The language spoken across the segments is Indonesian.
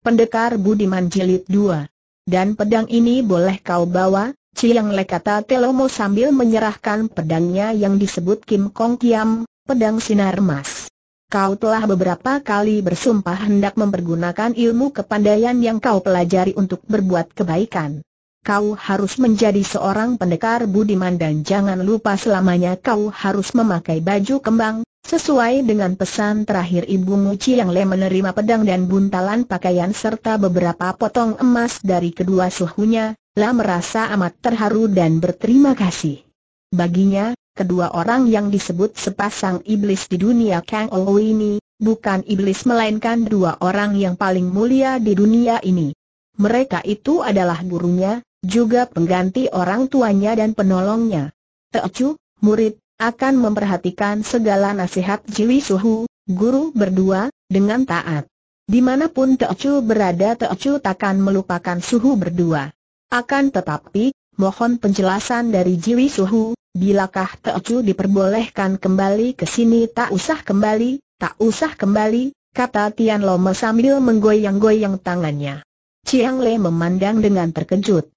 Pendekar Budiman Jilid 2. Dan pedang ini boleh kau bawa, Ciang Le kata Telomo sambil menyerahkan pedangnya yang disebut Kim Kong Kiam, pedang sinar emas. Kau telah beberapa kali bersumpah hendak mempergunakan ilmu kepandaian yang kau pelajari untuk berbuat kebaikan kau harus menjadi seorang pendekar budiman dan jangan lupa selamanya kau harus memakai baju kembang, sesuai dengan pesan terakhir ibu muci yang Le menerima pedang dan buntalan pakaian serta beberapa potong emas dari kedua suhunya, La merasa amat terharu dan berterima kasih. Baginya, kedua orang yang disebut sepasang iblis di dunia Kang Ou ini, bukan iblis melainkan dua orang yang paling mulia di dunia ini. Mereka itu adalah gurunya, juga pengganti orang tuanya dan penolongnya. Teocu, murid, akan memperhatikan segala nasihat Jiwi Suhu, guru berdua, dengan taat. Dimanapun Teocu berada Teocu takkan melupakan Suhu berdua. Akan tetapi, mohon penjelasan dari Jiwi Suhu, bilakah Teocu diperbolehkan kembali ke sini tak usah kembali, tak usah kembali, kata Tian Lome sambil menggoyang-goyang tangannya. Chiang Le memandang dengan terkejut.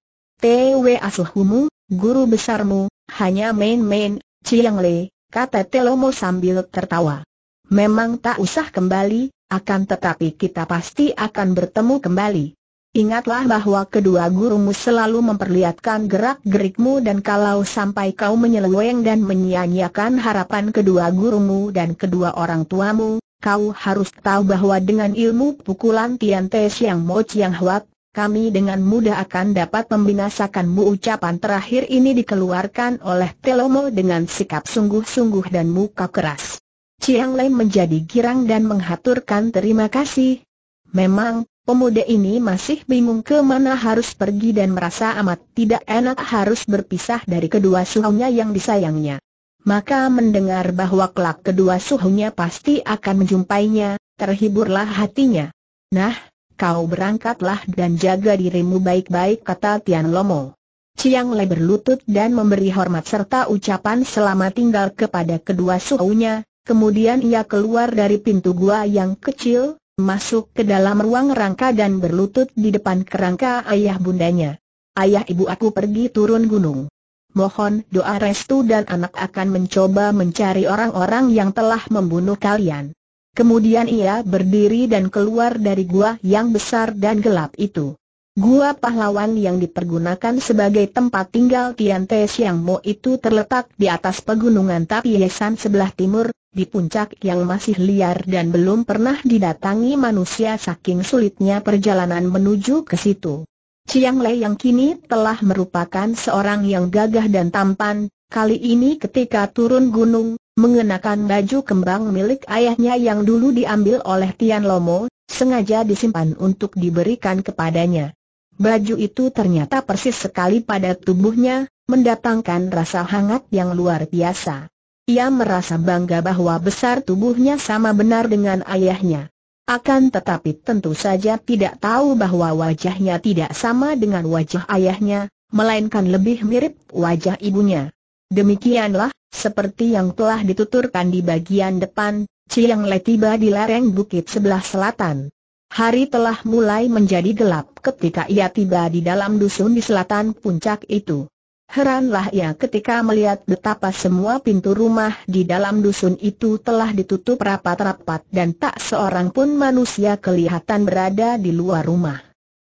T.W. Asuhumu, guru besarmu, hanya main-main, Chiang Le, kata Telomo sambil tertawa. Memang tak usah kembali, akan tetapi kita pasti akan bertemu kembali. Ingatlah bahwa kedua gurumu selalu memperlihatkan gerak-gerikmu dan kalau sampai kau menyeleweng dan menyia-nyiakan harapan kedua gurumu dan kedua orang tuamu, kau harus tahu bahwa dengan ilmu pukulan Tian Te Siang Mo Chiang Huat, kami dengan mudah akan dapat membinasakanmu ucapan terakhir ini dikeluarkan oleh Telomo dengan sikap sungguh-sungguh dan muka keras. Chiang Lei menjadi girang dan menghaturkan terima kasih. Memang, pemuda ini masih bingung ke mana harus pergi dan merasa amat tidak enak harus berpisah dari kedua suhunya yang disayangnya. Maka mendengar bahwa kelak kedua suhunya pasti akan menjumpainya, terhiburlah hatinya. Nah, Kau berangkatlah dan jaga dirimu baik-baik kata Tian Lomo. Chiang Le berlutut dan memberi hormat serta ucapan selamat tinggal kepada kedua suhunya, kemudian ia keluar dari pintu gua yang kecil, masuk ke dalam ruang rangka dan berlutut di depan kerangka ayah bundanya. Ayah ibu aku pergi turun gunung. Mohon doa restu dan anak akan mencoba mencari orang-orang yang telah membunuh kalian. Kemudian ia berdiri dan keluar dari gua yang besar dan gelap itu. Gua pahlawan yang dipergunakan sebagai tempat tinggal Tian Te Siang Mo itu terletak di atas pegunungan Tapiesan sebelah timur, di puncak yang masih liar dan belum pernah didatangi manusia saking sulitnya perjalanan menuju ke situ. Chiang Lei yang kini telah merupakan seorang yang gagah dan tampan, kali ini ketika turun gunung, mengenakan baju kembang milik ayahnya yang dulu diambil oleh Tian Lomo, sengaja disimpan untuk diberikan kepadanya. Baju itu ternyata persis sekali pada tubuhnya, mendatangkan rasa hangat yang luar biasa. Ia merasa bangga bahwa besar tubuhnya sama benar dengan ayahnya. Akan tetapi tentu saja tidak tahu bahwa wajahnya tidak sama dengan wajah ayahnya, melainkan lebih mirip wajah ibunya. Demikianlah, seperti yang telah dituturkan di bagian depan, Ciang Le tiba di lereng bukit sebelah selatan. Hari telah mulai menjadi gelap ketika ia tiba di dalam dusun di selatan puncak itu. Heranlah ia ketika melihat betapa semua pintu rumah di dalam dusun itu telah ditutup rapat-rapat dan tak seorang pun manusia kelihatan berada di luar rumah.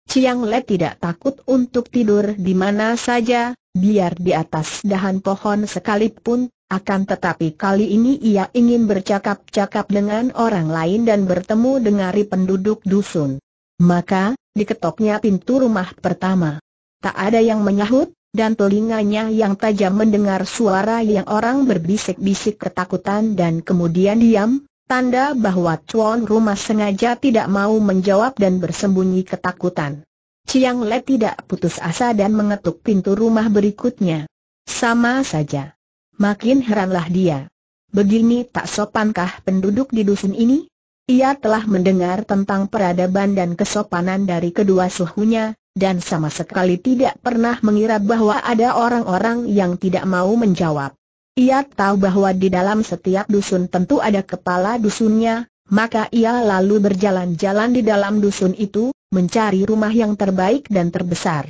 Ciang Le tidak takut untuk tidur di mana saja, biar di atas dahan pohon sekalipun, akan tetapi kali ini ia ingin bercakap-cakap dengan orang lain dan bertemu dengan penduduk dusun. Maka, diketoknya pintu rumah pertama. Tak ada yang menyahut, dan telinganya yang tajam mendengar suara yang orang berbisik-bisik ketakutan dan kemudian diam, tanda bahwa cuan rumah sengaja tidak mau menjawab dan bersembunyi ketakutan. Chiang Le tidak putus asa dan mengetuk pintu rumah berikutnya. Sama saja. Makin heranlah dia. Begini tak sopankah penduduk di dusun ini? Ia telah mendengar tentang peradaban dan kesopanan dari kedua suhunya, dan sama sekali tidak pernah mengira bahwa ada orang-orang yang tidak mau menjawab. Ia tahu bahwa di dalam setiap dusun tentu ada kepala dusunnya, maka ia lalu berjalan-jalan di dalam dusun itu, mencari rumah yang terbaik dan terbesar.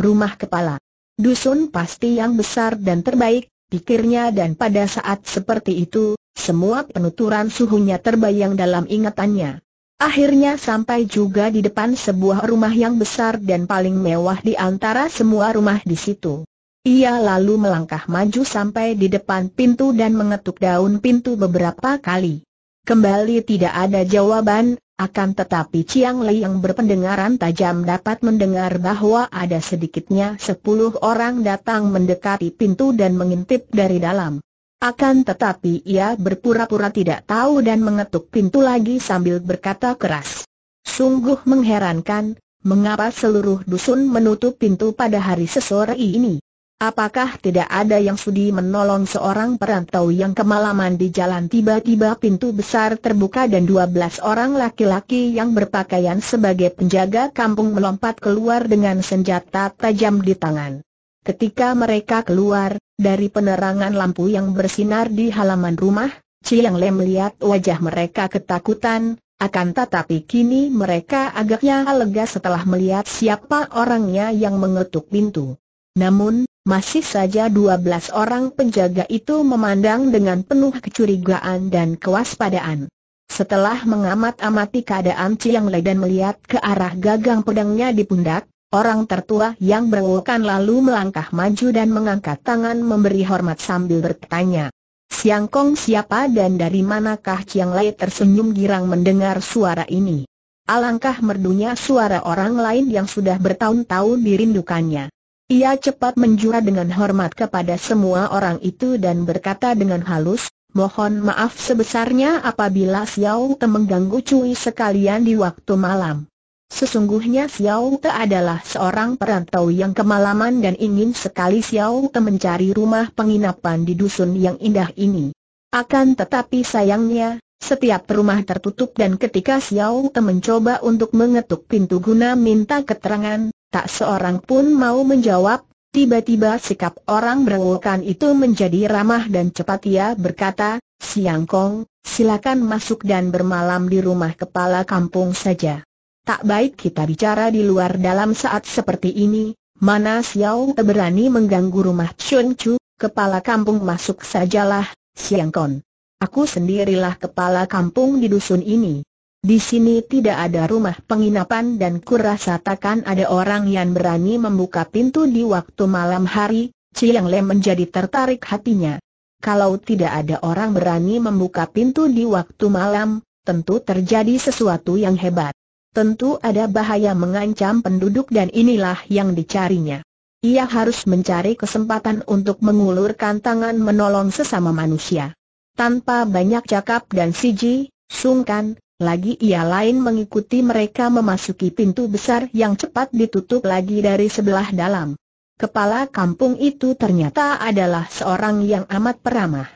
Rumah kepala dusun pasti yang besar dan terbaik, pikirnya dan pada saat seperti itu, semua penuturan suhunya terbayang dalam ingatannya. Akhirnya sampai juga di depan sebuah rumah yang besar dan paling mewah di antara semua rumah di situ. Ia lalu melangkah maju sampai di depan pintu dan mengetuk daun pintu beberapa kali. Kembali tidak ada jawaban, akan tetapi Chiang Lei yang berpendengaran tajam dapat mendengar bahwa ada sedikitnya sepuluh orang datang mendekati pintu dan mengintip dari dalam. Akan tetapi ia berpura-pura tidak tahu dan mengetuk pintu lagi sambil berkata keras. Sungguh mengherankan, mengapa seluruh dusun menutup pintu pada hari sesore ini? Apakah tidak ada yang sudi menolong seorang perantau yang kemalaman di jalan tiba-tiba pintu besar terbuka dan 12 orang laki-laki yang berpakaian sebagai penjaga kampung melompat keluar dengan senjata tajam di tangan. Ketika mereka keluar, dari penerangan lampu yang bersinar di halaman rumah, Chiang Lem melihat wajah mereka ketakutan, akan tetapi kini mereka agaknya lega setelah melihat siapa orangnya yang mengetuk pintu. Namun, masih saja 12 orang penjaga itu memandang dengan penuh kecurigaan dan kewaspadaan. Setelah mengamat-amati keadaan Chiang Lei dan melihat ke arah gagang pedangnya di pundak, orang tertua yang berukan lalu melangkah maju dan mengangkat tangan memberi hormat sambil bertanya. Siang Kong siapa dan dari manakah Chiang Lai tersenyum girang mendengar suara ini. Alangkah merdunya suara orang lain yang sudah bertahun-tahun dirindukannya. Ia cepat menjura dengan hormat kepada semua orang itu dan berkata dengan halus, mohon maaf sebesarnya apabila Xiao Te mengganggu Cui sekalian di waktu malam. Sesungguhnya Xiao Te adalah seorang perantau yang kemalaman dan ingin sekali Xiao Te mencari rumah penginapan di dusun yang indah ini. Akan tetapi sayangnya, setiap rumah tertutup dan ketika Xiao Te mencoba untuk mengetuk pintu guna minta keterangan, Tak seorang pun mau menjawab, tiba-tiba sikap orang berewokan itu menjadi ramah dan cepat ia berkata, Siang Kong, silakan masuk dan bermalam di rumah kepala kampung saja. Tak baik kita bicara di luar dalam saat seperti ini, mana Xiao berani mengganggu rumah Chun Chu, kepala kampung masuk sajalah, Siang Kong. Aku sendirilah kepala kampung di dusun ini. Di sini tidak ada rumah penginapan dan kurasa takkan ada orang yang berani membuka pintu di waktu malam hari, Chiang Lem menjadi tertarik hatinya. Kalau tidak ada orang berani membuka pintu di waktu malam, tentu terjadi sesuatu yang hebat. Tentu ada bahaya mengancam penduduk dan inilah yang dicarinya. Ia harus mencari kesempatan untuk mengulurkan tangan menolong sesama manusia. Tanpa banyak cakap dan siji, sungkan, lagi ia lain mengikuti mereka memasuki pintu besar yang cepat ditutup lagi dari sebelah dalam. Kepala kampung itu ternyata adalah seorang yang amat peramah.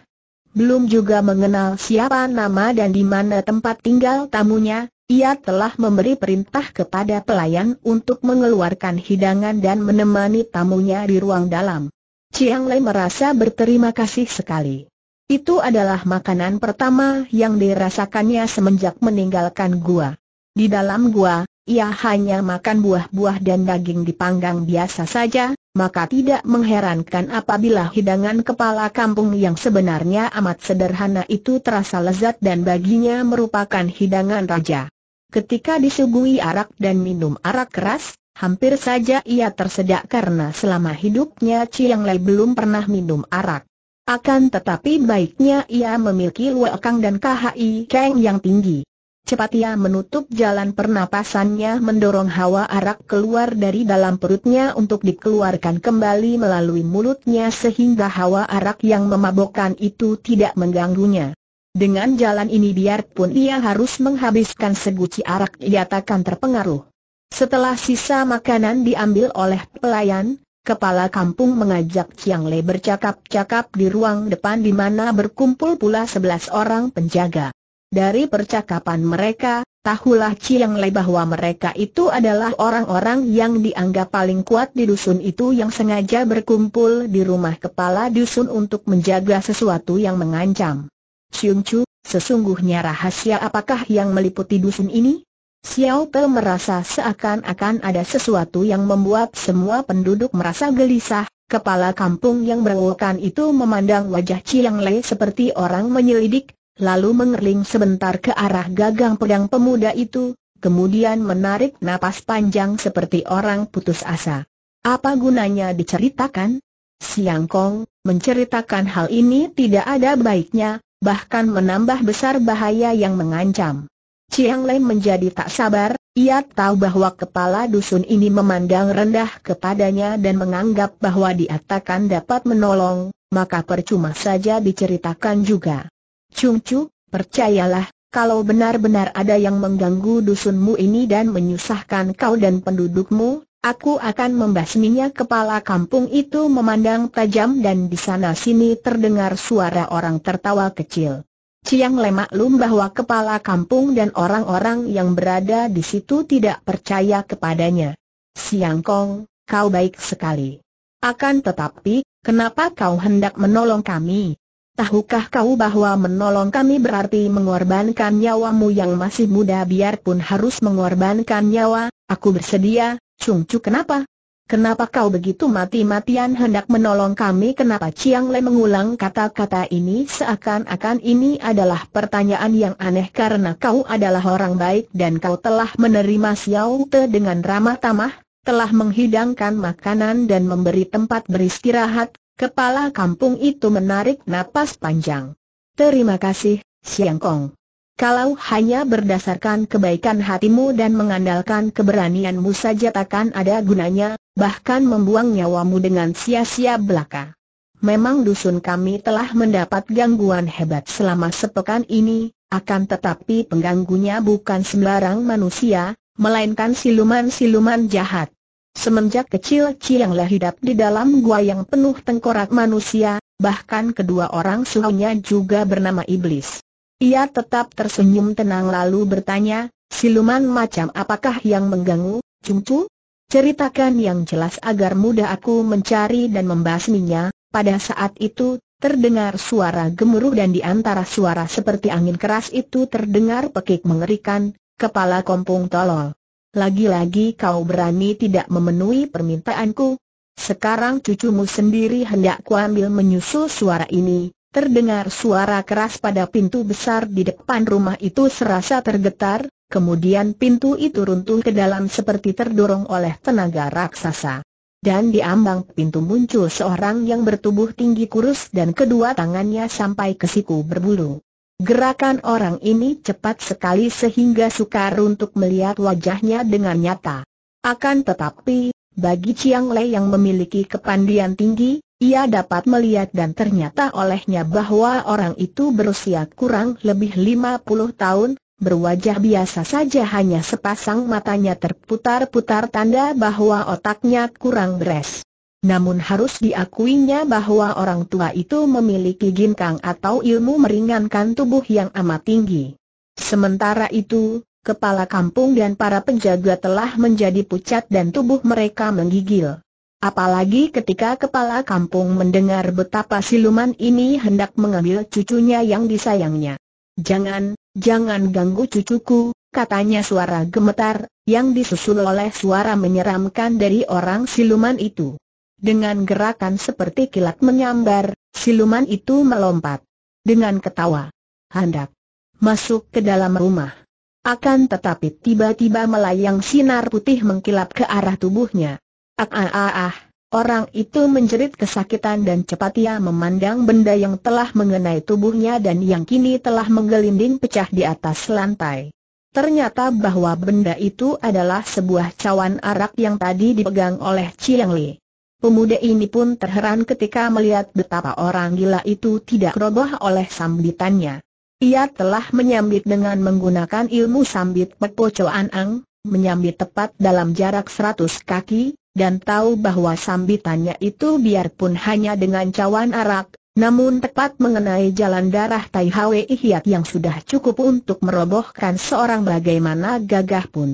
Belum juga mengenal siapa nama dan di mana tempat tinggal tamunya, ia telah memberi perintah kepada pelayan untuk mengeluarkan hidangan dan menemani tamunya di ruang dalam. Chiang Lei merasa berterima kasih sekali. Itu adalah makanan pertama yang dirasakannya semenjak meninggalkan gua. Di dalam gua, ia hanya makan buah-buah dan daging dipanggang biasa saja, maka tidak mengherankan apabila hidangan kepala kampung yang sebenarnya amat sederhana itu terasa lezat dan baginya merupakan hidangan raja. Ketika disuguhi arak dan minum arak keras, hampir saja ia tersedak karena selama hidupnya Chiang Lei belum pernah minum arak. Akan tetapi baiknya ia memiliki luakang dan KHI Kang yang tinggi. Cepat ia menutup jalan pernapasannya mendorong hawa arak keluar dari dalam perutnya untuk dikeluarkan kembali melalui mulutnya sehingga hawa arak yang memabokkan itu tidak mengganggunya. Dengan jalan ini biarpun ia harus menghabiskan seguci arak ia takkan terpengaruh. Setelah sisa makanan diambil oleh pelayan, Kepala kampung mengajak Chiang Le bercakap-cakap di ruang depan di mana berkumpul pula sebelas orang penjaga. Dari percakapan mereka, tahulah Chiang Le bahwa mereka itu adalah orang-orang yang dianggap paling kuat di dusun itu yang sengaja berkumpul di rumah kepala dusun untuk menjaga sesuatu yang mengancam. Siung Chu, sesungguhnya rahasia apakah yang meliputi dusun ini? Xiao Pe merasa seakan-akan ada sesuatu yang membuat semua penduduk merasa gelisah, kepala kampung yang berewokan itu memandang wajah Chiang Lei seperti orang menyelidik, lalu mengerling sebentar ke arah gagang pedang pemuda itu, kemudian menarik napas panjang seperti orang putus asa. Apa gunanya diceritakan? Siang Kong, menceritakan hal ini tidak ada baiknya, bahkan menambah besar bahaya yang mengancam. Chiang Lei menjadi tak sabar, ia tahu bahwa kepala dusun ini memandang rendah kepadanya dan menganggap bahwa dia takkan dapat menolong, maka percuma saja diceritakan juga. Chung Chu, percayalah, kalau benar-benar ada yang mengganggu dusunmu ini dan menyusahkan kau dan pendudukmu, Aku akan membasminya kepala kampung itu memandang tajam dan di sana sini terdengar suara orang tertawa kecil. Ciang Lemaklum bahwa kepala kampung dan orang-orang yang berada di situ tidak percaya kepadanya. Siang Kong, kau baik sekali. Akan tetapi, kenapa kau hendak menolong kami? Tahukah kau bahwa menolong kami berarti mengorbankan nyawamu yang masih muda biarpun harus mengorbankan nyawa, aku bersedia, Chung Chu kenapa? Kenapa kau begitu mati-matian hendak menolong kami? Kenapa Chiang Le mengulang kata-kata ini seakan-akan ini adalah pertanyaan yang aneh karena kau adalah orang baik dan kau telah menerima Xiao Te dengan ramah tamah, telah menghidangkan makanan dan memberi tempat beristirahat, kepala kampung itu menarik napas panjang. Terima kasih, Xiang Kong. Kalau hanya berdasarkan kebaikan hatimu dan mengandalkan keberanianmu saja takkan ada gunanya, bahkan membuang nyawamu dengan sia-sia belaka. Memang dusun kami telah mendapat gangguan hebat selama sepekan ini, akan tetapi pengganggunya bukan sembarang manusia, melainkan siluman-siluman jahat. Semenjak kecil Cianglah hidup di dalam gua yang penuh tengkorak manusia, bahkan kedua orang suhunya juga bernama iblis. Ia tetap tersenyum tenang lalu bertanya, siluman macam apakah yang mengganggu, Cungcu? Ceritakan yang jelas agar mudah aku mencari dan membasminya. Pada saat itu, terdengar suara gemuruh dan di antara suara seperti angin keras itu terdengar pekik mengerikan, kepala kompung tolol. Lagi-lagi kau berani tidak memenuhi permintaanku, sekarang cucumu sendiri hendak kuambil menyusul suara ini, Terdengar suara keras pada pintu besar di depan rumah itu serasa tergetar, kemudian pintu itu runtuh ke dalam seperti terdorong oleh tenaga raksasa. Dan di ambang pintu muncul seorang yang bertubuh tinggi kurus dan kedua tangannya sampai ke siku berbulu. Gerakan orang ini cepat sekali sehingga sukar untuk melihat wajahnya dengan nyata. Akan tetapi, bagi Chiang Lei yang memiliki kepandian tinggi, ia dapat melihat dan ternyata olehnya bahwa orang itu berusia kurang lebih 50 tahun, berwajah biasa saja hanya sepasang matanya terputar-putar tanda bahwa otaknya kurang beres. Namun harus diakuinya bahwa orang tua itu memiliki ginkang atau ilmu meringankan tubuh yang amat tinggi. Sementara itu, kepala kampung dan para penjaga telah menjadi pucat dan tubuh mereka menggigil. Apalagi ketika kepala kampung mendengar betapa siluman ini hendak mengambil cucunya yang disayangnya. Jangan, jangan ganggu cucuku, katanya suara gemetar, yang disusul oleh suara menyeramkan dari orang siluman itu. Dengan gerakan seperti kilat menyambar, siluman itu melompat. Dengan ketawa, hendak masuk ke dalam rumah. Akan tetapi tiba-tiba melayang sinar putih mengkilap ke arah tubuhnya. Ah ah ah ah. Orang itu menjerit kesakitan dan cepat ia memandang benda yang telah mengenai tubuhnya dan yang kini telah menggelinding pecah di atas lantai. Ternyata bahwa benda itu adalah sebuah cawan arak yang tadi dipegang oleh Chiang Li. Pemuda ini pun terheran ketika melihat betapa orang gila itu tidak roboh oleh sambitannya. Ia telah menyambit dengan menggunakan ilmu sambit pepocoan ang, menyambit tepat dalam jarak 100 kaki, dan tahu bahwa sambitannya itu biarpun hanya dengan cawan arak, namun tepat mengenai jalan darah Tai Hwi Hiat yang sudah cukup untuk merobohkan seorang bagaimana gagah pun.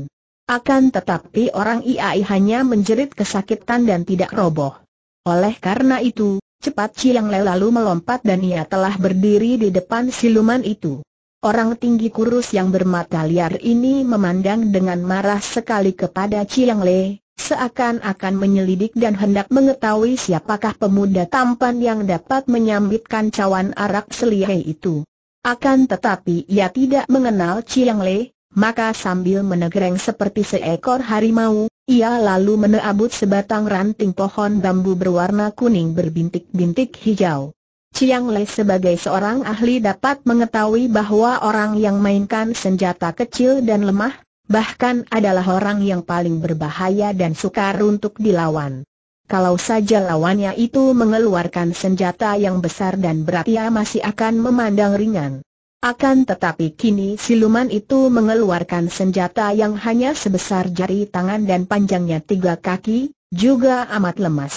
Akan tetapi orang IAI hanya menjerit kesakitan dan tidak roboh. Oleh karena itu, cepat Chiang Le lalu melompat dan ia telah berdiri di depan siluman itu. Orang tinggi kurus yang bermata liar ini memandang dengan marah sekali kepada Chiang Le, Seakan-akan menyelidik dan hendak mengetahui siapakah pemuda tampan yang dapat menyambitkan cawan arak selihai itu. Akan tetapi ia tidak mengenal Chiang Le, maka sambil menegreng seperti seekor harimau, ia lalu meneabut sebatang ranting pohon bambu berwarna kuning berbintik-bintik hijau. Chiang Le sebagai seorang ahli dapat mengetahui bahwa orang yang mainkan senjata kecil dan lemah, bahkan adalah orang yang paling berbahaya dan sukar untuk dilawan. Kalau saja lawannya itu mengeluarkan senjata yang besar dan berat ia masih akan memandang ringan. Akan tetapi kini siluman itu mengeluarkan senjata yang hanya sebesar jari tangan dan panjangnya tiga kaki, juga amat lemas.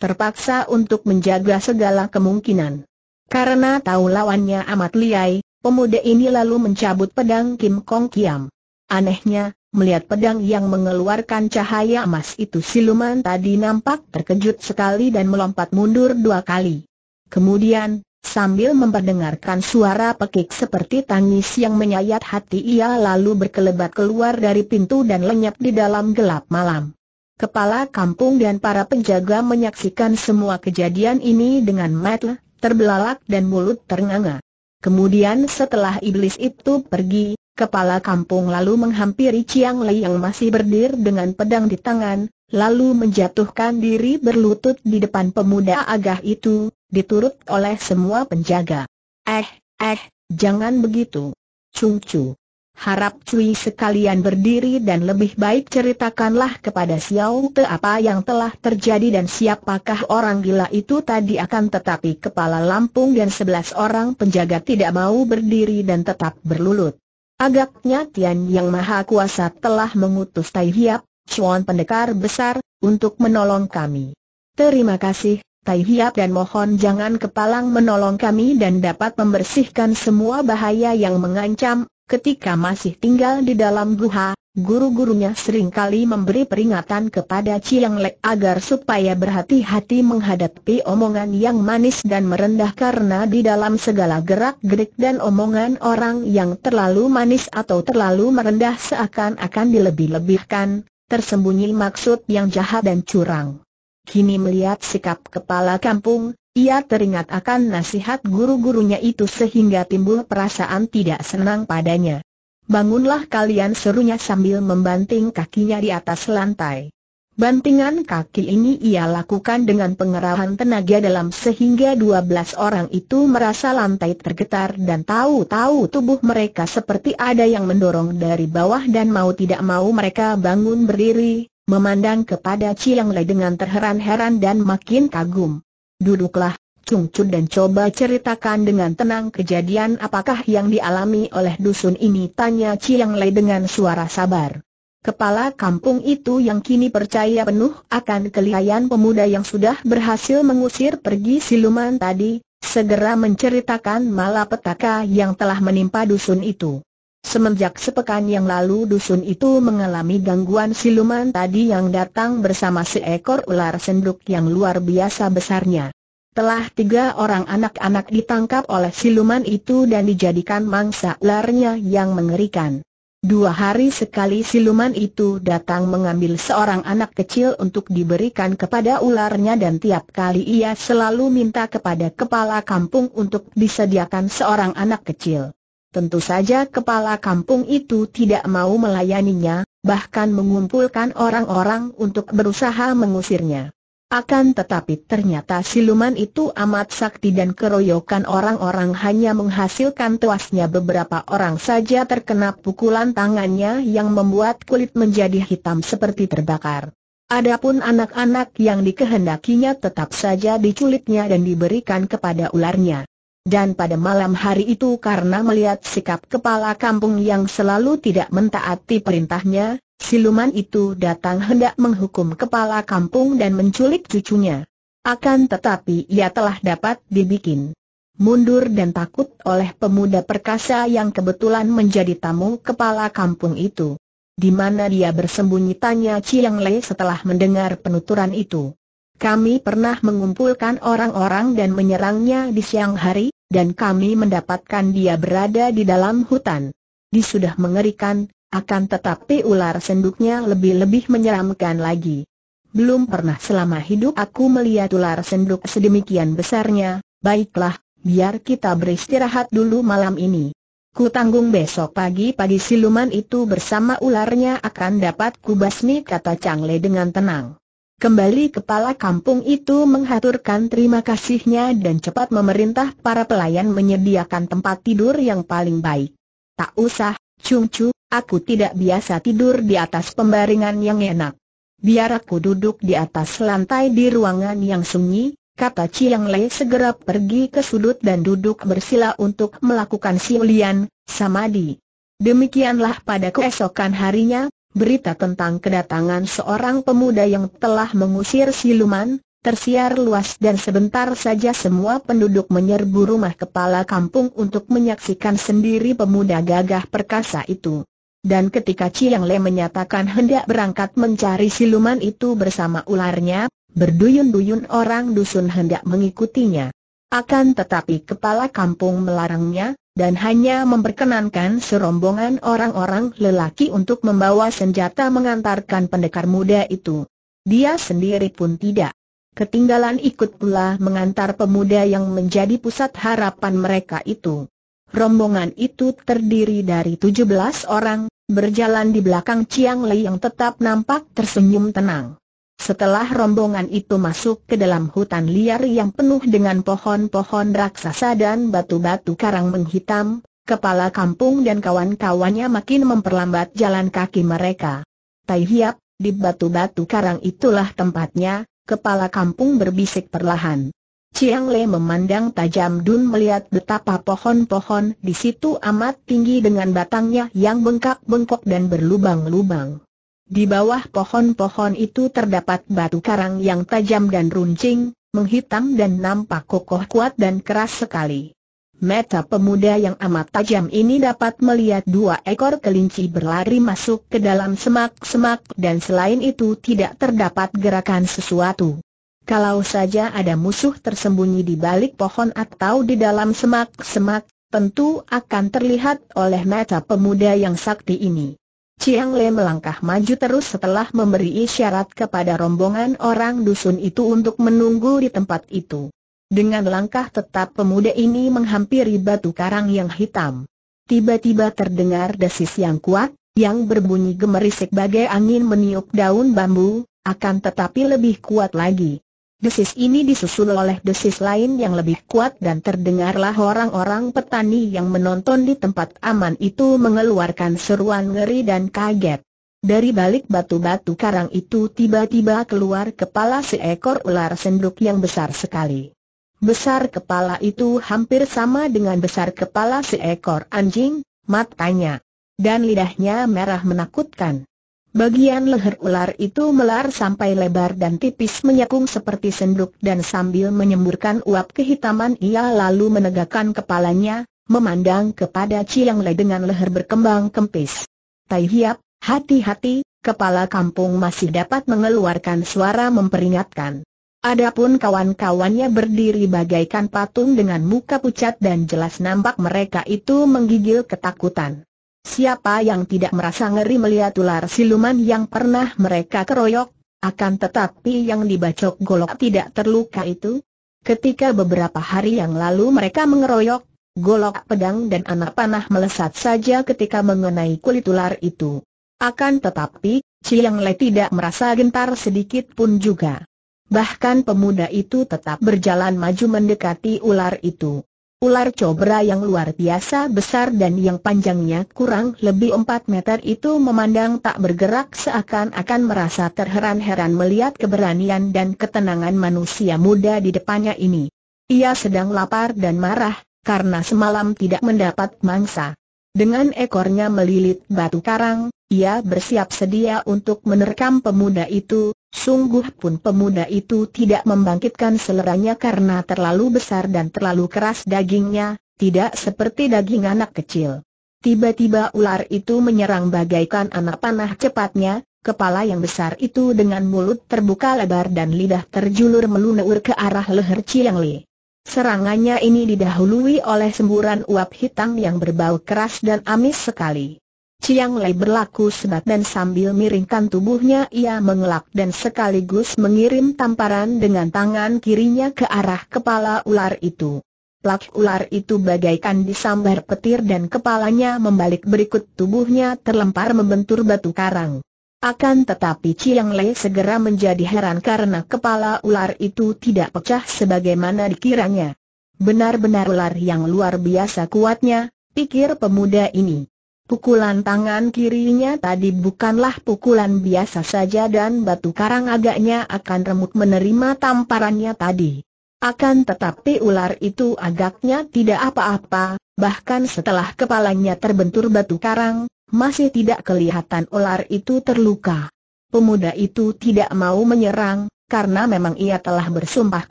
Terpaksa untuk menjaga segala kemungkinan. Karena tahu lawannya amat liai, pemuda ini lalu mencabut pedang Kim Kong Kiam. Anehnya, melihat pedang yang mengeluarkan cahaya emas itu siluman tadi nampak terkejut sekali dan melompat mundur dua kali. Kemudian, sambil memperdengarkan suara pekik seperti tangis yang menyayat hati ia lalu berkelebat keluar dari pintu dan lenyap di dalam gelap malam. Kepala kampung dan para penjaga menyaksikan semua kejadian ini dengan mata terbelalak dan mulut ternganga. Kemudian setelah iblis itu pergi, Kepala kampung lalu menghampiri Chiang Lei yang masih berdiri dengan pedang di tangan, lalu menjatuhkan diri berlutut di depan pemuda agah itu, diturut oleh semua penjaga. Eh, eh, jangan begitu. Cung Chu. Harap Cui sekalian berdiri dan lebih baik ceritakanlah kepada Xiao Te apa yang telah terjadi dan siapakah orang gila itu tadi akan tetapi kepala Lampung dan sebelas orang penjaga tidak mau berdiri dan tetap berlulut. Agaknya Tian Yang Maha Kuasa telah mengutus Tai Hiap, Chuan Pendekar Besar, untuk menolong kami. Terima kasih, Tai Hiap dan mohon jangan kepalang menolong kami dan dapat membersihkan semua bahaya yang mengancam, ketika masih tinggal di dalam guha, Guru-gurunya seringkali memberi peringatan kepada Chiang Lek agar supaya berhati-hati menghadapi omongan yang manis dan merendah karena di dalam segala gerak-gerik dan omongan orang yang terlalu manis atau terlalu merendah seakan-akan dilebih-lebihkan, tersembunyi maksud yang jahat dan curang. Kini melihat sikap kepala kampung, ia teringat akan nasihat guru-gurunya itu sehingga timbul perasaan tidak senang padanya. Bangunlah kalian serunya sambil membanting kakinya di atas lantai. Bantingan kaki ini ia lakukan dengan pengerahan tenaga dalam sehingga dua belas orang itu merasa lantai tergetar dan tahu-tahu tubuh mereka seperti ada yang mendorong dari bawah dan mau tidak mau mereka bangun berdiri, memandang kepada Chiang Lei dengan terheran-heran dan makin kagum. Duduklah, Chung Chun dan coba ceritakan dengan tenang kejadian apakah yang dialami oleh dusun ini tanya Chiang Lei dengan suara sabar. Kepala kampung itu yang kini percaya penuh akan kelihayan pemuda yang sudah berhasil mengusir pergi siluman tadi, segera menceritakan malapetaka yang telah menimpa dusun itu. Semenjak sepekan yang lalu dusun itu mengalami gangguan siluman tadi yang datang bersama seekor ular senduk yang luar biasa besarnya. Telah tiga orang anak-anak ditangkap oleh siluman itu dan dijadikan mangsa larnya yang mengerikan. Dua hari sekali siluman itu datang mengambil seorang anak kecil untuk diberikan kepada ularnya dan tiap kali ia selalu minta kepada kepala kampung untuk disediakan seorang anak kecil. Tentu saja kepala kampung itu tidak mau melayaninya, bahkan mengumpulkan orang-orang untuk berusaha mengusirnya. Akan tetapi ternyata siluman itu amat sakti dan keroyokan orang-orang hanya menghasilkan tuasnya beberapa orang saja terkena pukulan tangannya yang membuat kulit menjadi hitam seperti terbakar. Adapun anak-anak yang dikehendakinya tetap saja diculiknya dan diberikan kepada ularnya. Dan pada malam hari itu karena melihat sikap kepala kampung yang selalu tidak mentaati perintahnya, siluman itu datang hendak menghukum kepala kampung dan menculik cucunya. Akan tetapi ia telah dapat dibikin mundur dan takut oleh pemuda perkasa yang kebetulan menjadi tamu kepala kampung itu. Di mana dia bersembunyi tanya Chiang Lei setelah mendengar penuturan itu. Kami pernah mengumpulkan orang-orang dan menyerangnya di siang hari, dan kami mendapatkan dia berada di dalam hutan. Disudah sudah mengerikan, akan tetapi ular senduknya lebih-lebih menyeramkan lagi. Belum pernah selama hidup aku melihat ular senduk sedemikian besarnya, baiklah, biar kita beristirahat dulu malam ini. Ku tanggung besok pagi-pagi siluman itu bersama ularnya akan dapat kubasmi kata Chang Le dengan tenang. Kembali kepala kampung itu menghaturkan terima kasihnya dan cepat memerintah para pelayan menyediakan tempat tidur yang paling baik. Tak usah, Chung Chu, Aku tidak biasa tidur di atas pembaringan yang enak. Biar aku duduk di atas lantai di ruangan yang sunyi, kata Chiang Lei segera pergi ke sudut dan duduk bersila untuk melakukan siulian, samadi. Demikianlah pada keesokan harinya, berita tentang kedatangan seorang pemuda yang telah mengusir siluman, tersiar luas dan sebentar saja semua penduduk menyerbu rumah kepala kampung untuk menyaksikan sendiri pemuda gagah perkasa itu. Dan ketika Chiang Le menyatakan hendak berangkat mencari siluman itu bersama ularnya, berduyun-duyun orang dusun hendak mengikutinya. Akan tetapi kepala kampung melarangnya, dan hanya memperkenankan serombongan orang-orang lelaki untuk membawa senjata mengantarkan pendekar muda itu. Dia sendiri pun tidak ketinggalan ikut pula mengantar pemuda yang menjadi pusat harapan mereka itu. Rombongan itu terdiri dari 17 orang, Berjalan di belakang Chiang Lei yang tetap nampak tersenyum tenang. Setelah rombongan itu masuk ke dalam hutan liar yang penuh dengan pohon-pohon raksasa dan batu-batu karang menghitam, kepala kampung dan kawan-kawannya makin memperlambat jalan kaki mereka. Tai Hiap, di batu-batu karang itulah tempatnya, kepala kampung berbisik perlahan. Chiang Le memandang tajam Dun melihat betapa pohon-pohon di situ amat tinggi dengan batangnya yang bengkak-bengkok dan berlubang-lubang. Di bawah pohon-pohon itu terdapat batu karang yang tajam dan runcing, menghitam dan nampak kokoh kuat dan keras sekali. Mata pemuda yang amat tajam ini dapat melihat dua ekor kelinci berlari masuk ke dalam semak-semak dan selain itu tidak terdapat gerakan sesuatu. Kalau saja ada musuh tersembunyi di balik pohon atau di dalam semak-semak, tentu akan terlihat oleh mata pemuda yang sakti ini. Chiang Le melangkah maju terus setelah memberi isyarat kepada rombongan orang dusun itu untuk menunggu di tempat itu. Dengan langkah tetap pemuda ini menghampiri batu karang yang hitam. Tiba-tiba terdengar desis yang kuat, yang berbunyi gemerisik bagai angin meniup daun bambu, akan tetapi lebih kuat lagi. Desis ini disusul oleh desis lain yang lebih kuat dan terdengarlah orang-orang petani yang menonton di tempat aman itu mengeluarkan seruan ngeri dan kaget. Dari balik batu-batu karang itu tiba-tiba keluar kepala seekor ular senduk yang besar sekali. Besar kepala itu hampir sama dengan besar kepala seekor anjing, matanya dan lidahnya merah menakutkan. Bagian leher ular itu melar sampai lebar dan tipis menyekung seperti senduk dan sambil menyemburkan uap kehitaman ia lalu menegakkan kepalanya, memandang kepada Chiang Lei dengan leher berkembang kempis. Tai Hiap, hati-hati, kepala kampung masih dapat mengeluarkan suara memperingatkan. Adapun kawan-kawannya berdiri bagaikan patung dengan muka pucat dan jelas nampak mereka itu menggigil ketakutan. Siapa yang tidak merasa ngeri melihat ular siluman yang pernah mereka keroyok, akan tetapi yang dibacok golok tidak terluka itu? Ketika beberapa hari yang lalu mereka mengeroyok, golok pedang dan anak panah melesat saja ketika mengenai kulit ular itu. Akan tetapi, Chiang Le tidak merasa gentar sedikit pun juga. Bahkan pemuda itu tetap berjalan maju mendekati ular itu. Ular cobra yang luar biasa besar dan yang panjangnya kurang lebih 4 meter itu memandang tak bergerak seakan-akan merasa terheran-heran melihat keberanian dan ketenangan manusia muda di depannya ini. Ia sedang lapar dan marah, karena semalam tidak mendapat mangsa. Dengan ekornya melilit batu karang, ia bersiap sedia untuk menerkam pemuda itu, Sungguh pun pemuda itu tidak membangkitkan seleranya karena terlalu besar dan terlalu keras dagingnya, tidak seperti daging anak kecil. Tiba-tiba ular itu menyerang bagaikan anak panah cepatnya, kepala yang besar itu dengan mulut terbuka lebar dan lidah terjulur melunur ke arah leher Chiang Li. Serangannya ini didahului oleh semburan uap hitam yang berbau keras dan amis sekali. Ciang Lei berlaku sebat dan sambil miringkan tubuhnya ia mengelak dan sekaligus mengirim tamparan dengan tangan kirinya ke arah kepala ular itu. Plak ular itu bagaikan disambar petir dan kepalanya membalik berikut tubuhnya terlempar membentur batu karang. Akan tetapi Ciang Lei segera menjadi heran karena kepala ular itu tidak pecah sebagaimana dikiranya. Benar-benar ular yang luar biasa kuatnya, pikir pemuda ini. Pukulan tangan kirinya tadi bukanlah pukulan biasa saja dan batu karang agaknya akan remuk menerima tamparannya tadi. Akan tetapi ular itu agaknya tidak apa-apa, bahkan setelah kepalanya terbentur batu karang, masih tidak kelihatan ular itu terluka. Pemuda itu tidak mau menyerang, karena memang ia telah bersumpah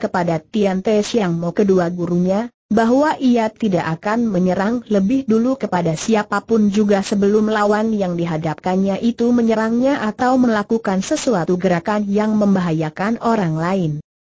kepada Tian Te Siang Mo kedua gurunya, bahwa ia tidak akan menyerang lebih dulu kepada siapapun juga sebelum lawan yang dihadapkannya itu menyerangnya atau melakukan sesuatu gerakan yang membahayakan orang lain.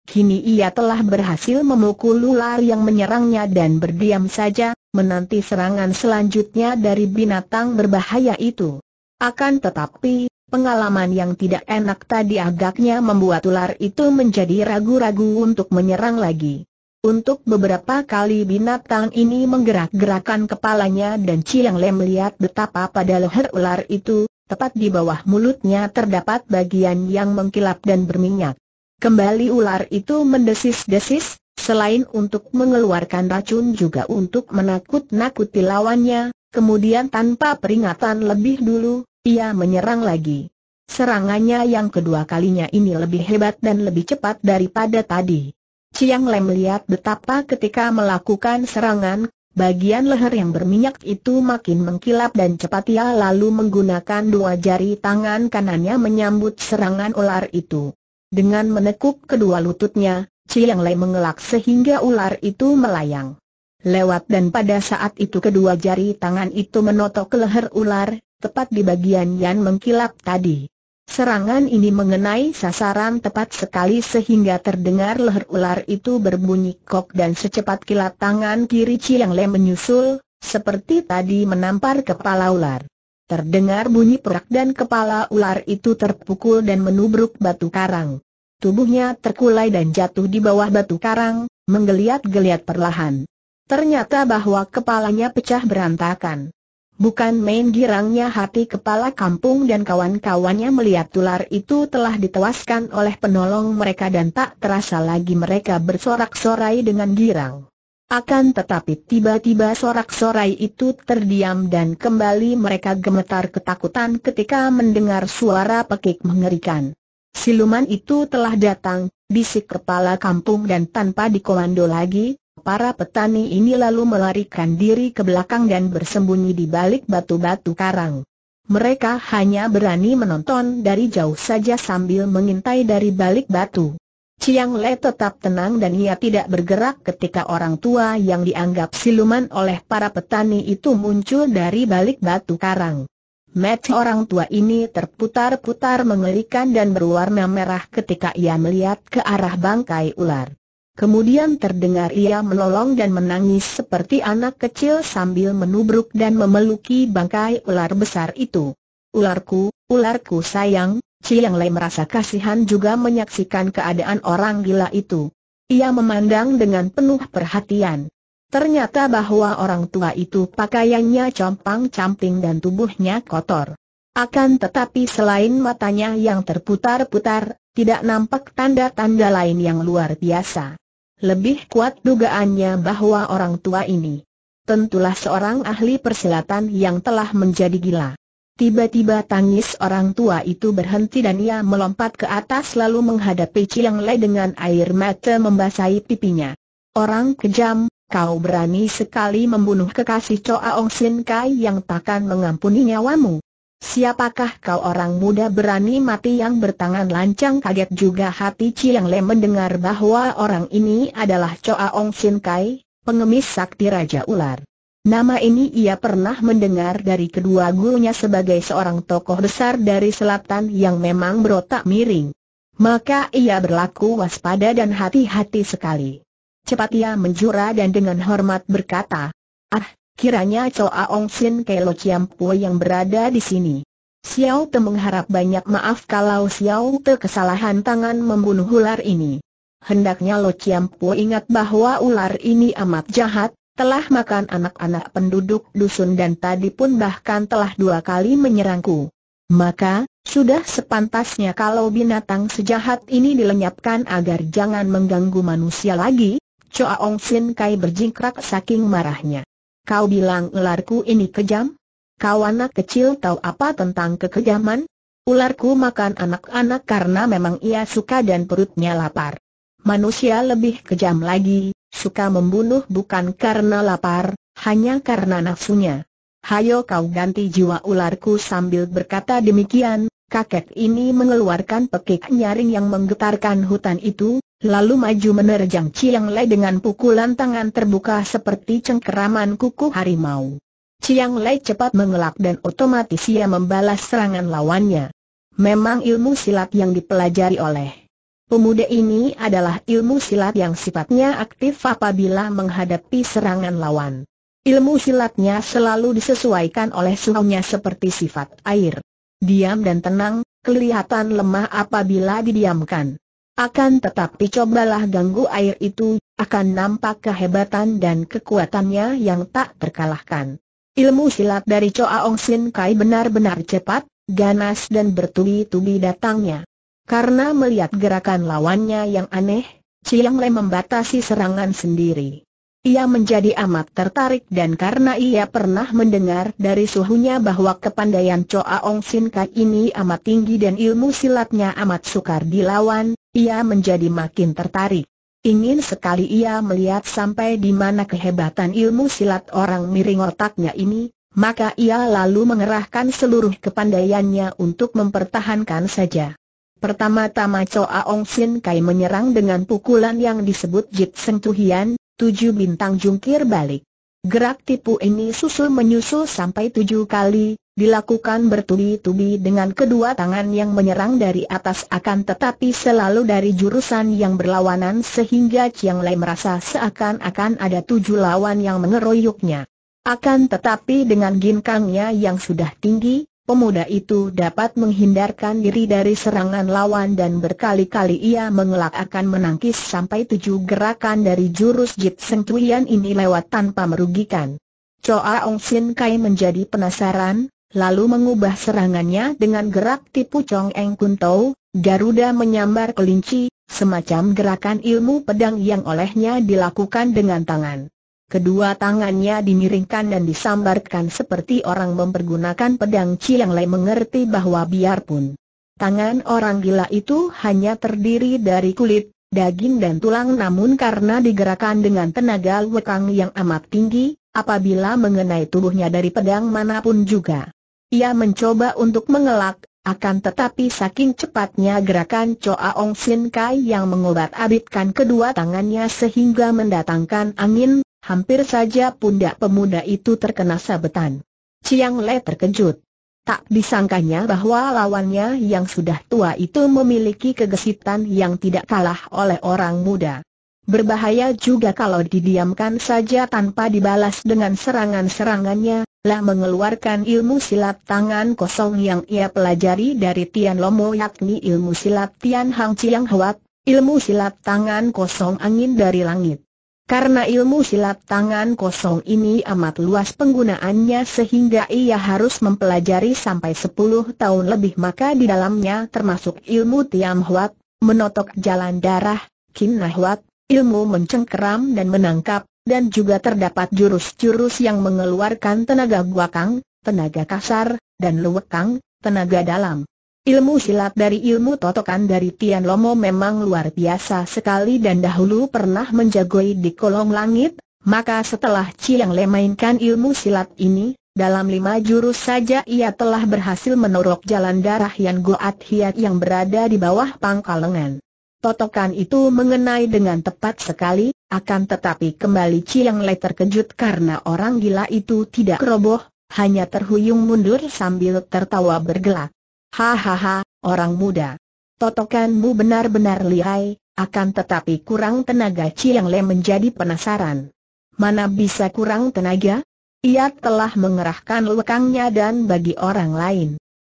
Kini ia telah berhasil memukul ular yang menyerangnya dan berdiam saja, menanti serangan selanjutnya dari binatang berbahaya itu. Akan tetapi, Pengalaman yang tidak enak tadi agaknya membuat ular itu menjadi ragu-ragu untuk menyerang lagi. Untuk beberapa kali binatang ini menggerak gerakan kepalanya dan Chiang Lem melihat betapa pada leher ular itu, tepat di bawah mulutnya terdapat bagian yang mengkilap dan berminyak. Kembali ular itu mendesis-desis, selain untuk mengeluarkan racun juga untuk menakut-nakuti lawannya, kemudian tanpa peringatan lebih dulu, ia menyerang lagi. Serangannya yang kedua kalinya ini lebih hebat dan lebih cepat daripada tadi. Chiang Lem melihat betapa ketika melakukan serangan, bagian leher yang berminyak itu makin mengkilap dan cepat ia lalu menggunakan dua jari tangan kanannya menyambut serangan ular itu. Dengan menekuk kedua lututnya, Chiang Lem mengelak sehingga ular itu melayang. Lewat dan pada saat itu kedua jari tangan itu menotok ke leher ular, tepat di bagian yang mengkilap tadi. Serangan ini mengenai sasaran tepat sekali sehingga terdengar leher ular itu berbunyi kok dan secepat kilat tangan kiri Chiang Le menyusul, seperti tadi menampar kepala ular. Terdengar bunyi perak dan kepala ular itu terpukul dan menubruk batu karang. Tubuhnya terkulai dan jatuh di bawah batu karang, menggeliat-geliat perlahan. Ternyata bahwa kepalanya pecah berantakan. Bukan main girangnya hati kepala kampung dan kawan-kawannya melihat tular itu telah ditewaskan oleh penolong mereka dan tak terasa lagi mereka bersorak-sorai dengan girang. Akan tetapi tiba-tiba sorak-sorai itu terdiam dan kembali mereka gemetar ketakutan ketika mendengar suara pekik mengerikan. Siluman itu telah datang, bisik kepala kampung dan tanpa dikomando lagi, Para petani ini lalu melarikan diri ke belakang dan bersembunyi di balik batu-batu karang. Mereka hanya berani menonton dari jauh saja sambil mengintai dari balik batu. Chiang Le tetap tenang dan ia tidak bergerak ketika orang tua yang dianggap siluman oleh para petani itu muncul dari balik batu karang. Match orang tua ini terputar-putar mengerikan dan berwarna merah ketika ia melihat ke arah bangkai ular. Kemudian terdengar ia melolong dan menangis seperti anak kecil sambil menubruk dan memeluki bangkai ular besar itu. Ularku, ularku sayang, Ciang Lei merasa kasihan juga menyaksikan keadaan orang gila itu. Ia memandang dengan penuh perhatian. Ternyata bahwa orang tua itu pakaiannya compang-camping dan tubuhnya kotor. Akan tetapi selain matanya yang terputar-putar, tidak nampak tanda-tanda lain yang luar biasa lebih kuat dugaannya bahwa orang tua ini tentulah seorang ahli persilatan yang telah menjadi gila. Tiba-tiba tangis orang tua itu berhenti dan ia melompat ke atas lalu menghadapi Chiang Lai dengan air mata membasahi pipinya. Orang kejam, kau berani sekali membunuh kekasih Choa Ong Sin Kai yang takkan mengampuni nyawamu. Siapakah kau orang muda berani mati yang bertangan lancang kaget juga hati Chiang Le mendengar bahwa orang ini adalah Choa Ong Sin Kai, pengemis sakti Raja Ular. Nama ini ia pernah mendengar dari kedua gurunya sebagai seorang tokoh besar dari selatan yang memang berotak miring. Maka ia berlaku waspada dan hati-hati sekali. Cepat ia menjura dan dengan hormat berkata, Ah, Kiranya Choa Ong Sin Kelo Chiam Po yang berada di sini. Xiao Te mengharap banyak maaf kalau Xiao Te kesalahan tangan membunuh ular ini. Hendaknya Lo Chiam ingat bahwa ular ini amat jahat, telah makan anak-anak penduduk dusun dan tadi pun bahkan telah dua kali menyerangku. Maka, sudah sepantasnya kalau binatang sejahat ini dilenyapkan agar jangan mengganggu manusia lagi, Choa Ong Sin Kai berjingkrak saking marahnya. Kau bilang ularku ini kejam? Kau anak kecil tahu apa tentang kekejaman? Ularku makan anak-anak karena memang ia suka dan perutnya lapar. Manusia lebih kejam lagi, suka membunuh bukan karena lapar, hanya karena nafsunya. Hayo kau ganti jiwa ularku sambil berkata demikian, kakek ini mengeluarkan pekik nyaring yang menggetarkan hutan itu, lalu maju menerjang Chiang Lei dengan pukulan tangan terbuka seperti cengkeraman kuku harimau. Chiang Lei cepat mengelak dan otomatis ia membalas serangan lawannya. Memang ilmu silat yang dipelajari oleh pemuda ini adalah ilmu silat yang sifatnya aktif apabila menghadapi serangan lawan. Ilmu silatnya selalu disesuaikan oleh suhunya seperti sifat air. Diam dan tenang, kelihatan lemah apabila didiamkan. Akan tetapi cobalah ganggu air itu, akan nampak kehebatan dan kekuatannya yang tak terkalahkan. Ilmu silat dari Choa Ong Sin Kai benar-benar cepat, ganas dan bertubi-tubi datangnya. Karena melihat gerakan lawannya yang aneh, Chiang Le membatasi serangan sendiri. Ia menjadi amat tertarik dan karena ia pernah mendengar dari suhunya bahwa kepandaian Choa Ong Sin Kai ini amat tinggi dan ilmu silatnya amat sukar dilawan, ia menjadi makin tertarik. Ingin sekali ia melihat sampai di mana kehebatan ilmu silat orang miring otaknya ini, maka ia lalu mengerahkan seluruh kepandaiannya untuk mempertahankan saja. Pertama-tama Choa Ong Sin Kai menyerang dengan pukulan yang disebut Jit Seng Tuhian, tujuh bintang jungkir balik. Gerak tipu ini susul menyusul sampai tujuh kali, dilakukan bertubi-tubi dengan kedua tangan yang menyerang dari atas akan tetapi selalu dari jurusan yang berlawanan sehingga Chiang Lai merasa seakan-akan ada tujuh lawan yang mengeroyoknya. Akan tetapi dengan ginkangnya yang sudah tinggi, pemuda itu dapat menghindarkan diri dari serangan lawan dan berkali-kali ia mengelak akan menangkis sampai tujuh gerakan dari jurus Jit Seng ini lewat tanpa merugikan. Choa Ong Sin Kai menjadi penasaran, lalu mengubah serangannya dengan gerak tipu Chong Eng Kun Tau, Garuda menyambar kelinci, semacam gerakan ilmu pedang yang olehnya dilakukan dengan tangan. Kedua tangannya dimiringkan dan disambarkan seperti orang mempergunakan pedang Chiang Lei mengerti bahwa biarpun tangan orang gila itu hanya terdiri dari kulit, daging dan tulang namun karena digerakkan dengan tenaga lekang yang amat tinggi, apabila mengenai tubuhnya dari pedang manapun juga. Ia mencoba untuk mengelak, akan tetapi saking cepatnya gerakan Choa Ong Sin Kai yang mengobat-abitkan kedua tangannya sehingga mendatangkan angin hampir saja pundak pemuda itu terkena sabetan. Chiang Le terkejut. Tak disangkanya bahwa lawannya yang sudah tua itu memiliki kegesitan yang tidak kalah oleh orang muda. Berbahaya juga kalau didiamkan saja tanpa dibalas dengan serangan-serangannya, lah mengeluarkan ilmu silat tangan kosong yang ia pelajari dari Tian Lomo yakni ilmu silat Tian Hang Chiang Huat, ilmu silat tangan kosong angin dari langit. Karena ilmu silat tangan kosong ini amat luas penggunaannya sehingga ia harus mempelajari sampai 10 tahun lebih maka di dalamnya termasuk ilmu Tiam Huat, menotok jalan darah, Kin Huat, ilmu mencengkeram dan menangkap, dan juga terdapat jurus-jurus yang mengeluarkan tenaga guakang, tenaga kasar, dan luwekang, tenaga dalam. Ilmu silat dari ilmu totokan dari Tian Lomo memang luar biasa sekali dan dahulu pernah menjagoi di kolong langit, maka setelah Chiang Le mainkan ilmu silat ini, dalam lima jurus saja ia telah berhasil menorok jalan darah Yan Goat Hiat yang berada di bawah pangkal lengan. Totokan itu mengenai dengan tepat sekali, akan tetapi kembali Chiang Le terkejut karena orang gila itu tidak roboh, hanya terhuyung mundur sambil tertawa bergelak. Hahaha, orang muda. Totokanmu benar-benar lihai, akan tetapi kurang tenaga Chiang Le menjadi penasaran. Mana bisa kurang tenaga? Ia telah mengerahkan lekangnya dan bagi orang lain.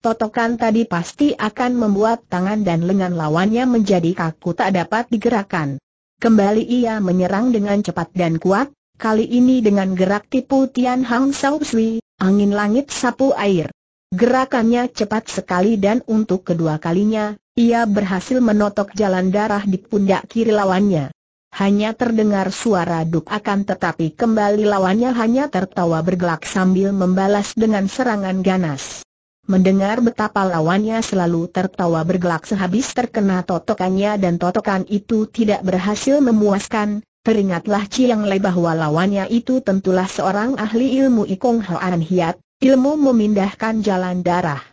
Totokan tadi pasti akan membuat tangan dan lengan lawannya menjadi kaku tak dapat digerakkan. Kembali ia menyerang dengan cepat dan kuat, kali ini dengan gerak tipu Tian Hang Sao Sui, angin langit sapu air. Gerakannya cepat sekali dan untuk kedua kalinya, ia berhasil menotok jalan darah di pundak kiri lawannya. Hanya terdengar suara duk akan tetapi kembali lawannya hanya tertawa bergelak sambil membalas dengan serangan ganas. Mendengar betapa lawannya selalu tertawa bergelak sehabis terkena totokannya dan totokan itu tidak berhasil memuaskan, teringatlah ciang Lei bahwa lawannya itu tentulah seorang ahli ilmu Ikong Hoan Hiat, Ilmu memindahkan jalan darah.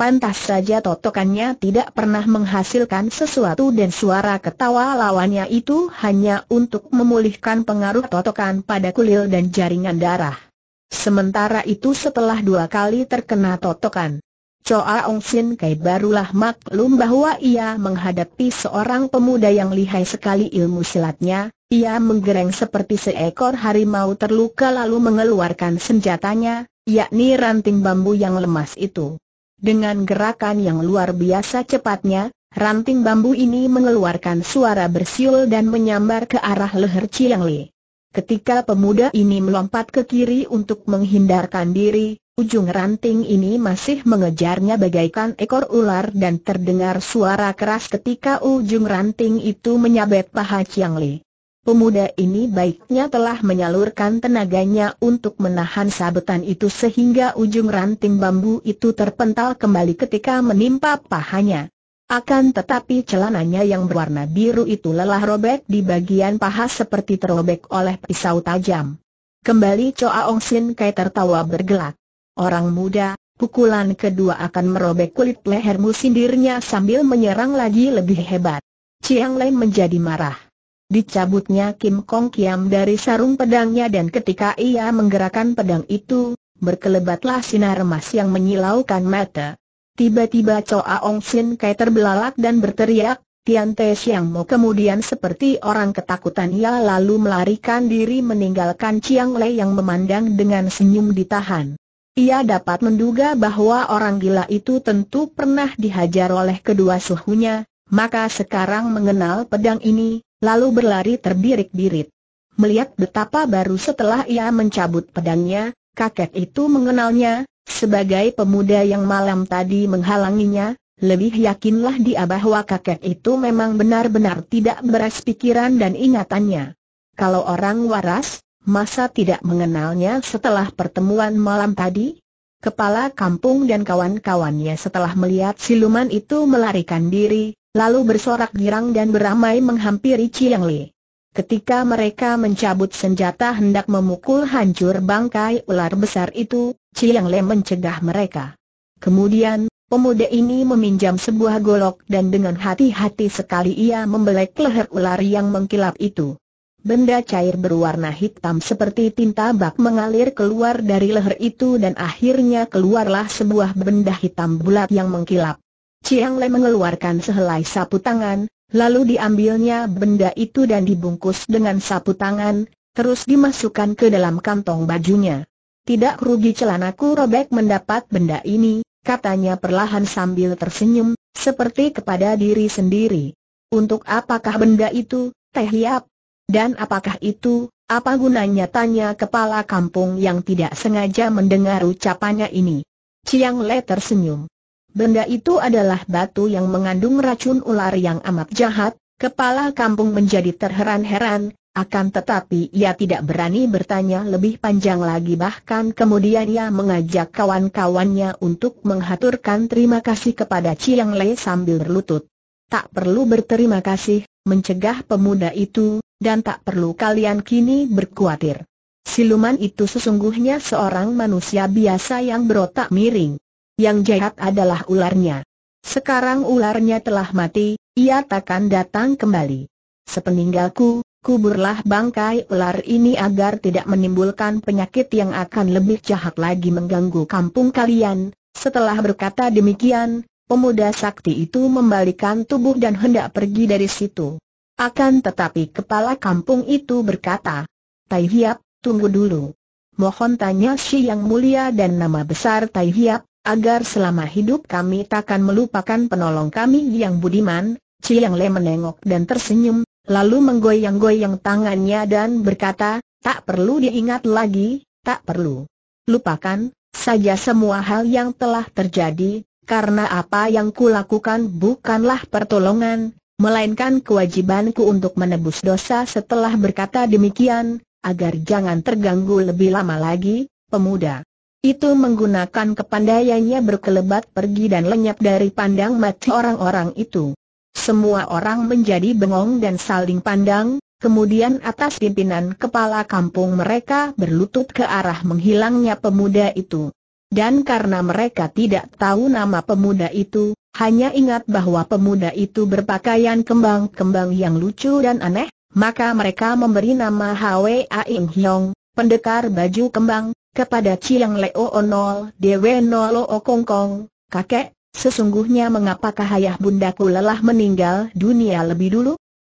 Pantas saja totokannya tidak pernah menghasilkan sesuatu dan suara ketawa lawannya itu hanya untuk memulihkan pengaruh totokan pada kulil dan jaringan darah. Sementara itu setelah dua kali terkena totokan, Choa Ong Sin Kai barulah maklum bahwa ia menghadapi seorang pemuda yang lihai sekali ilmu silatnya, ia menggereng seperti seekor harimau terluka lalu mengeluarkan senjatanya, yakni ranting bambu yang lemas itu. Dengan gerakan yang luar biasa cepatnya, ranting bambu ini mengeluarkan suara bersiul dan menyambar ke arah leher Chiang Li. Ketika pemuda ini melompat ke kiri untuk menghindarkan diri, ujung ranting ini masih mengejarnya bagaikan ekor ular dan terdengar suara keras ketika ujung ranting itu menyabet paha Chiang Li. Pemuda ini baiknya telah menyalurkan tenaganya untuk menahan sabetan itu sehingga ujung ranting bambu itu terpental kembali ketika menimpa pahanya. Akan tetapi celananya yang berwarna biru itu lelah robek di bagian paha seperti terobek oleh pisau tajam. Kembali Choa Ong Sin Kai tertawa bergelak. Orang muda, pukulan kedua akan merobek kulit lehermu sindirnya sambil menyerang lagi lebih hebat. Chiang Lei menjadi marah. Dicabutnya Kim Kong Kiam dari sarung pedangnya dan ketika ia menggerakkan pedang itu, berkelebatlah sinar emas yang menyilaukan mata. Tiba-tiba Choa Ong Sin Kai terbelalak dan berteriak, Tian Te Siang Mo kemudian seperti orang ketakutan ia lalu melarikan diri meninggalkan Chiang Lei yang memandang dengan senyum ditahan. Ia dapat menduga bahwa orang gila itu tentu pernah dihajar oleh kedua suhunya, maka sekarang mengenal pedang ini, lalu berlari terbirik-birit. Melihat betapa baru setelah ia mencabut pedangnya, kakek itu mengenalnya, sebagai pemuda yang malam tadi menghalanginya, lebih yakinlah dia bahwa kakek itu memang benar-benar tidak beras pikiran dan ingatannya. Kalau orang waras, masa tidak mengenalnya setelah pertemuan malam tadi? Kepala kampung dan kawan-kawannya setelah melihat siluman itu melarikan diri, Lalu bersorak girang dan beramai menghampiri Chiang Li. Ketika mereka mencabut senjata hendak memukul hancur bangkai ular besar itu, Chiang Li mencegah mereka. Kemudian, pemuda ini meminjam sebuah golok dan dengan hati-hati sekali ia membelek leher ular yang mengkilap itu. Benda cair berwarna hitam seperti tinta bak mengalir keluar dari leher itu dan akhirnya keluarlah sebuah benda hitam bulat yang mengkilap. Chiang Le mengeluarkan sehelai sapu tangan, lalu diambilnya benda itu dan dibungkus dengan sapu tangan, terus dimasukkan ke dalam kantong bajunya. Tidak rugi celanaku robek mendapat benda ini, katanya perlahan sambil tersenyum, seperti kepada diri sendiri. Untuk apakah benda itu, Teh Hiap? Dan apakah itu, apa gunanya tanya kepala kampung yang tidak sengaja mendengar ucapannya ini? Chiang Le tersenyum. Benda itu adalah batu yang mengandung racun ular yang amat jahat, kepala kampung menjadi terheran-heran, akan tetapi ia tidak berani bertanya lebih panjang lagi bahkan kemudian ia mengajak kawan-kawannya untuk menghaturkan terima kasih kepada Chiang Lei sambil berlutut. Tak perlu berterima kasih, mencegah pemuda itu, dan tak perlu kalian kini berkuatir. Siluman itu sesungguhnya seorang manusia biasa yang berotak miring yang jahat adalah ularnya. Sekarang ularnya telah mati, ia takkan datang kembali. Sepeninggalku, kuburlah bangkai ular ini agar tidak menimbulkan penyakit yang akan lebih jahat lagi mengganggu kampung kalian. Setelah berkata demikian, pemuda sakti itu membalikan tubuh dan hendak pergi dari situ. Akan tetapi kepala kampung itu berkata, Tai Hiap, tunggu dulu. Mohon tanya si yang mulia dan nama besar Tai Hiap, agar selama hidup kami takkan melupakan penolong kami yang budiman, Ciang Le menengok dan tersenyum, lalu menggoyang-goyang tangannya dan berkata, tak perlu diingat lagi, tak perlu. Lupakan, saja semua hal yang telah terjadi, karena apa yang kulakukan bukanlah pertolongan, melainkan kewajibanku untuk menebus dosa setelah berkata demikian, agar jangan terganggu lebih lama lagi, pemuda. Itu menggunakan kepandaiannya berkelebat pergi dan lenyap dari pandang mati orang-orang itu. Semua orang menjadi bengong dan saling pandang, kemudian atas pimpinan kepala kampung mereka berlutut ke arah menghilangnya pemuda itu. Dan karena mereka tidak tahu nama pemuda itu, hanya ingat bahwa pemuda itu berpakaian kembang-kembang yang lucu dan aneh, maka mereka memberi nama Hwa Ing Hyong, pendekar baju kembang, kepada Chiang Leo Onol Dewe Nolo Kong, kakek, sesungguhnya mengapakah ayah bundaku lelah meninggal dunia lebih dulu?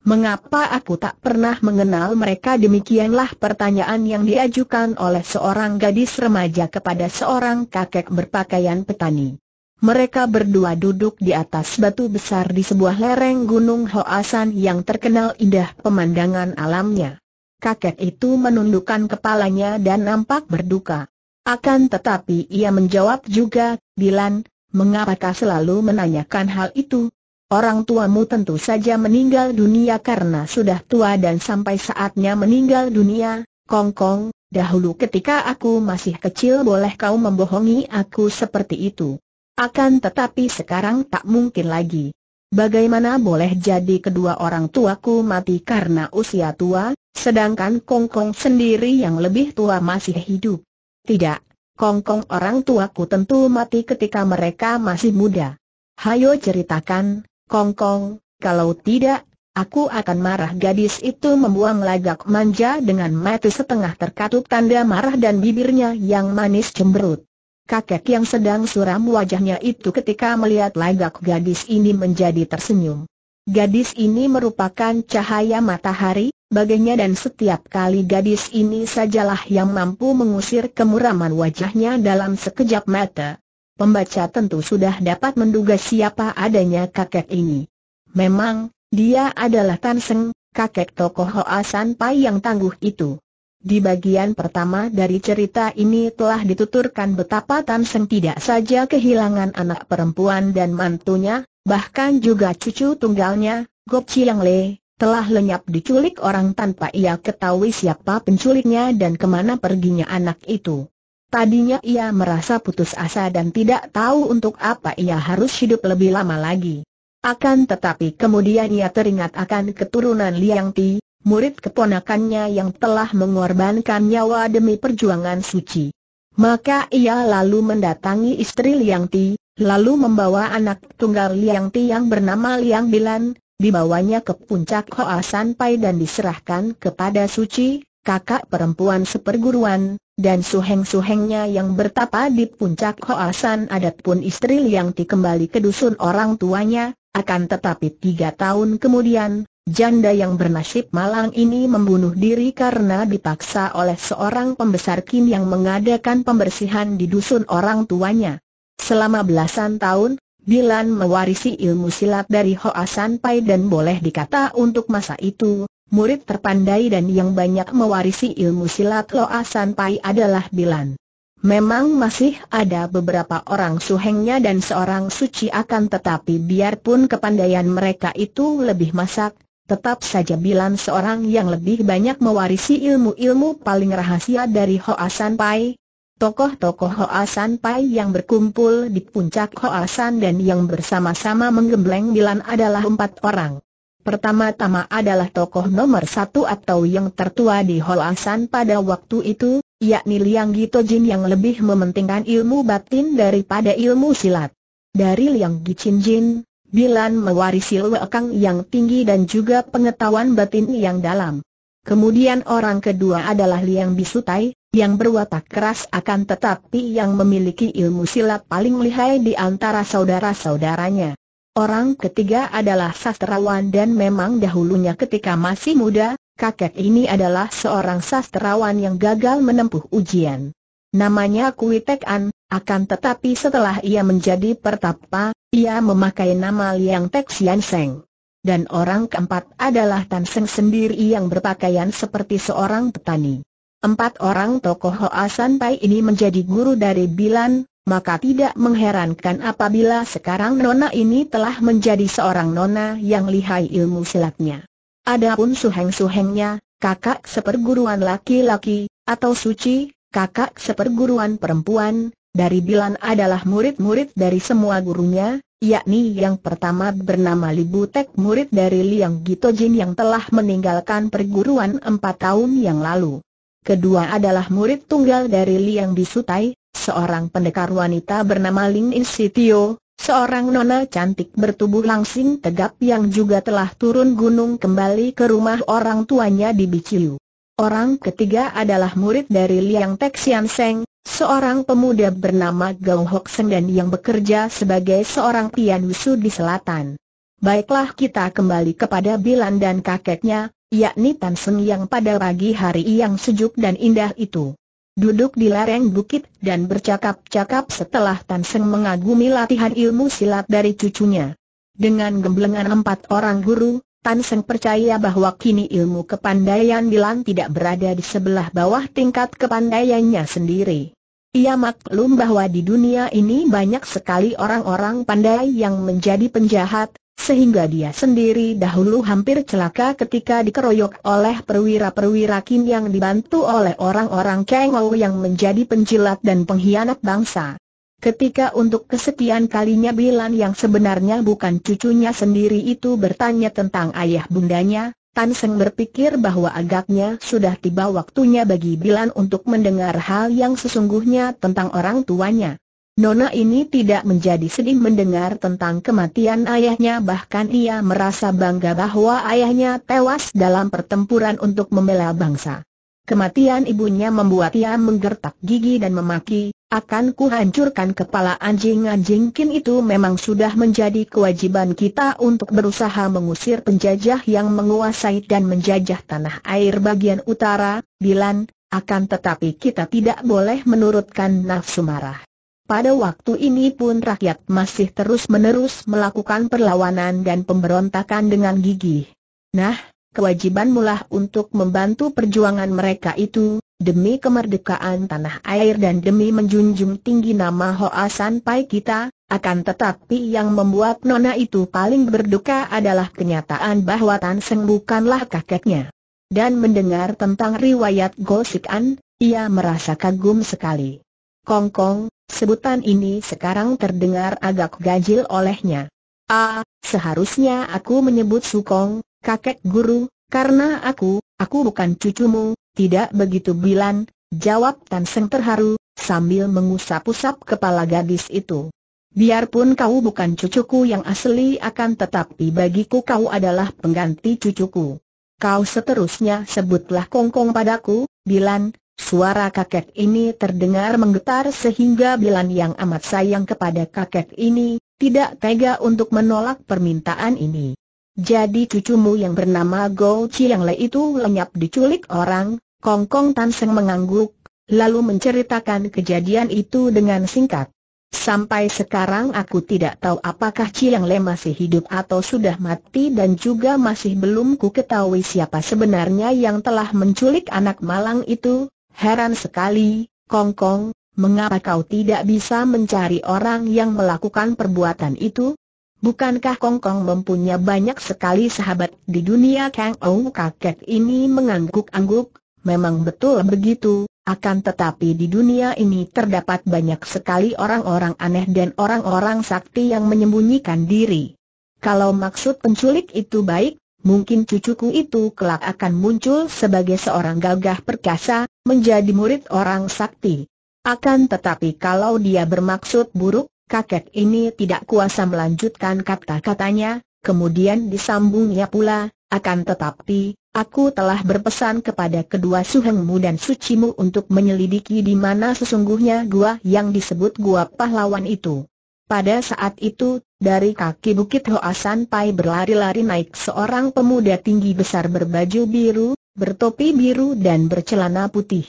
Mengapa aku tak pernah mengenal mereka demikianlah pertanyaan yang diajukan oleh seorang gadis remaja kepada seorang kakek berpakaian petani. Mereka berdua duduk di atas batu besar di sebuah lereng gunung Hoasan yang terkenal indah pemandangan alamnya kakek itu menundukkan kepalanya dan nampak berduka. Akan tetapi ia menjawab juga, Dilan, mengapakah selalu menanyakan hal itu? Orang tuamu tentu saja meninggal dunia karena sudah tua dan sampai saatnya meninggal dunia, kongkong, dahulu ketika aku masih kecil boleh kau membohongi aku seperti itu. Akan tetapi sekarang tak mungkin lagi. Bagaimana boleh jadi kedua orang tuaku mati karena usia tua, Sedangkan kongkong Kong sendiri yang lebih tua masih hidup. Tidak, kongkong Kong orang tuaku tentu mati ketika mereka masih muda. Hayo ceritakan, kongkong Kong, kalau tidak, aku akan marah gadis itu membuang lagak manja dengan mata setengah terkatup tanda marah dan bibirnya yang manis cemberut. Kakek yang sedang suram wajahnya itu ketika melihat lagak gadis ini menjadi tersenyum. Gadis ini merupakan cahaya matahari, baginya dan setiap kali gadis ini sajalah yang mampu mengusir kemuraman wajahnya dalam sekejap mata. Pembaca tentu sudah dapat menduga siapa adanya kakek ini. Memang, dia adalah Tan Seng, kakek tokoh Hoa San Pai yang tangguh itu. Di bagian pertama dari cerita ini telah dituturkan betapa Tan Seng tidak saja kehilangan anak perempuan dan mantunya, Bahkan juga cucu tunggalnya, Gop Chiang Le, telah lenyap diculik orang tanpa ia ketahui siapa penculiknya dan kemana perginya anak itu. Tadinya ia merasa putus asa dan tidak tahu untuk apa ia harus hidup lebih lama lagi. Akan tetapi kemudian ia teringat akan keturunan Liang Ti, murid keponakannya yang telah mengorbankan nyawa demi perjuangan suci. Maka ia lalu mendatangi istri Liang Ti, lalu membawa anak tunggal Liang Ti yang bernama Liang Bilan, dibawanya ke puncak Hoa San Pai dan diserahkan kepada Suci, kakak perempuan seperguruan, dan suheng-suhengnya yang bertapa di puncak San adat pun istri Liang Ti kembali ke dusun orang tuanya, akan tetapi tiga tahun kemudian, Janda yang bernasib malang ini membunuh diri karena dipaksa oleh seorang pembesar Kim yang mengadakan pembersihan di dusun orang tuanya. Selama belasan tahun, Bilan mewarisi ilmu silat dari Hoa San Pai dan boleh dikata untuk masa itu, murid terpandai dan yang banyak mewarisi ilmu silat Hoa San Pai adalah Bilan. Memang masih ada beberapa orang suhengnya dan seorang suci akan tetapi biarpun kepandaian mereka itu lebih masak, Tetap saja bilang seorang yang lebih banyak mewarisi ilmu-ilmu paling rahasia dari Hoa San Pai. Tokoh-tokoh Hoa San Pai yang berkumpul di puncak Hoa San dan yang bersama-sama menggembleng Bilan adalah empat orang. Pertama-tama adalah tokoh nomor satu atau yang tertua di Hoa San pada waktu itu, yakni Liang Gitojin yang lebih mementingkan ilmu batin daripada ilmu silat. Dari Liang Gichinjin, Bilan mewarisi lewekang yang tinggi dan juga pengetahuan batin yang dalam. Kemudian orang kedua adalah Liang Bisutai, yang berwatak keras akan tetapi yang memiliki ilmu silat paling lihai di antara saudara-saudaranya. Orang ketiga adalah sastrawan dan memang dahulunya ketika masih muda, kakek ini adalah seorang sastrawan yang gagal menempuh ujian. Namanya Kuitek An, akan tetapi setelah ia menjadi pertapa, ia memakai nama Liang Tek Sian Seng. Dan orang keempat adalah Tan Seng sendiri yang berpakaian seperti seorang petani. Empat orang tokoh Hoa Pai ini menjadi guru dari Bilan, maka tidak mengherankan apabila sekarang nona ini telah menjadi seorang nona yang lihai ilmu silatnya. Adapun suheng-suhengnya, kakak seperguruan laki-laki, atau suci, kakak seperguruan perempuan, dari Bilan adalah murid-murid dari semua gurunya, yakni yang pertama bernama Libutek murid dari Liang Gitojin yang telah meninggalkan perguruan empat tahun yang lalu. Kedua adalah murid tunggal dari Liang Bisutai, seorang pendekar wanita bernama Ling Insitio, seorang nona cantik bertubuh langsing tegap yang juga telah turun gunung kembali ke rumah orang tuanya di Biciu. Orang ketiga adalah murid dari Liang Teksianseng. Seng, Seorang pemuda bernama Gao Hok dan yang bekerja sebagai seorang pianusu di selatan. Baiklah kita kembali kepada Bilan dan kakeknya, yakni Tan Seng yang pada pagi hari yang sejuk dan indah itu. Duduk di lereng bukit dan bercakap-cakap setelah Tan Seng mengagumi latihan ilmu silat dari cucunya. Dengan gemblengan empat orang guru, Tan Seng percaya bahwa kini ilmu kepandaian Bilan tidak berada di sebelah bawah tingkat kepandaiannya sendiri. Ia maklum bahwa di dunia ini banyak sekali orang-orang pandai yang menjadi penjahat, sehingga dia sendiri dahulu hampir celaka ketika dikeroyok oleh perwira-perwira Kim yang dibantu oleh orang-orang Kengou yang menjadi penjilat dan pengkhianat bangsa. Ketika untuk kesekian kalinya Bilan yang sebenarnya bukan cucunya sendiri itu bertanya tentang ayah bundanya, Tan Seng berpikir bahwa agaknya sudah tiba waktunya bagi Bilan untuk mendengar hal yang sesungguhnya tentang orang tuanya. Nona ini tidak menjadi sedih mendengar tentang kematian ayahnya bahkan ia merasa bangga bahwa ayahnya tewas dalam pertempuran untuk membela bangsa. Kematian ibunya membuat ia menggertak gigi dan memaki, akan kuhancurkan kepala anjing-anjing kin itu memang sudah menjadi kewajiban kita untuk berusaha mengusir penjajah yang menguasai dan menjajah tanah air bagian utara, Bilan, akan tetapi kita tidak boleh menurutkan nafsu marah. Pada waktu ini pun rakyat masih terus-menerus melakukan perlawanan dan pemberontakan dengan gigih. Nah, kewajiban mulah untuk membantu perjuangan mereka itu, demi kemerdekaan tanah air dan demi menjunjung tinggi nama Hoa Pai kita, akan tetapi yang membuat nona itu paling berduka adalah kenyataan bahwa Tan Seng bukanlah kakeknya. Dan mendengar tentang riwayat gosip An, ia merasa kagum sekali. Kongkong, -kong, sebutan ini sekarang terdengar agak gajil olehnya. Ah, seharusnya aku menyebut Sukong, kakek guru, karena aku, aku bukan cucumu, tidak begitu Bilan, jawab Tan Seng terharu, sambil mengusap-usap kepala gadis itu. Biarpun kau bukan cucuku yang asli akan tetapi bagiku kau adalah pengganti cucuku. Kau seterusnya sebutlah kongkong padaku, Bilan, Suara kakek ini terdengar menggetar sehingga Bilan yang amat sayang kepada kakek ini, tidak tega untuk menolak permintaan ini. Jadi cucumu yang bernama Gou Chiang Le itu lenyap diculik orang, Kong Kong Tan Seng mengangguk, lalu menceritakan kejadian itu dengan singkat. Sampai sekarang aku tidak tahu apakah Chiang Le masih hidup atau sudah mati dan juga masih belum ku ketahui siapa sebenarnya yang telah menculik anak malang itu. Heran sekali, Kong Kong, mengapa kau tidak bisa mencari orang yang melakukan perbuatan itu? Bukankah Kong Kong mempunyai banyak sekali sahabat di dunia Kang Ou kakek ini mengangguk-angguk, Memang betul begitu, akan tetapi di dunia ini terdapat banyak sekali orang-orang aneh dan orang-orang sakti yang menyembunyikan diri. Kalau maksud penculik itu baik, mungkin cucuku itu kelak akan muncul sebagai seorang gagah perkasa, menjadi murid orang sakti. Akan tetapi kalau dia bermaksud buruk, kakek ini tidak kuasa melanjutkan kata-katanya, kemudian disambungnya pula, akan tetapi, Aku telah berpesan kepada kedua suhengmu dan sucimu untuk menyelidiki di mana sesungguhnya gua yang disebut gua pahlawan itu. Pada saat itu, dari kaki bukit Hoa Pai berlari-lari naik seorang pemuda tinggi besar berbaju biru, bertopi biru dan bercelana putih.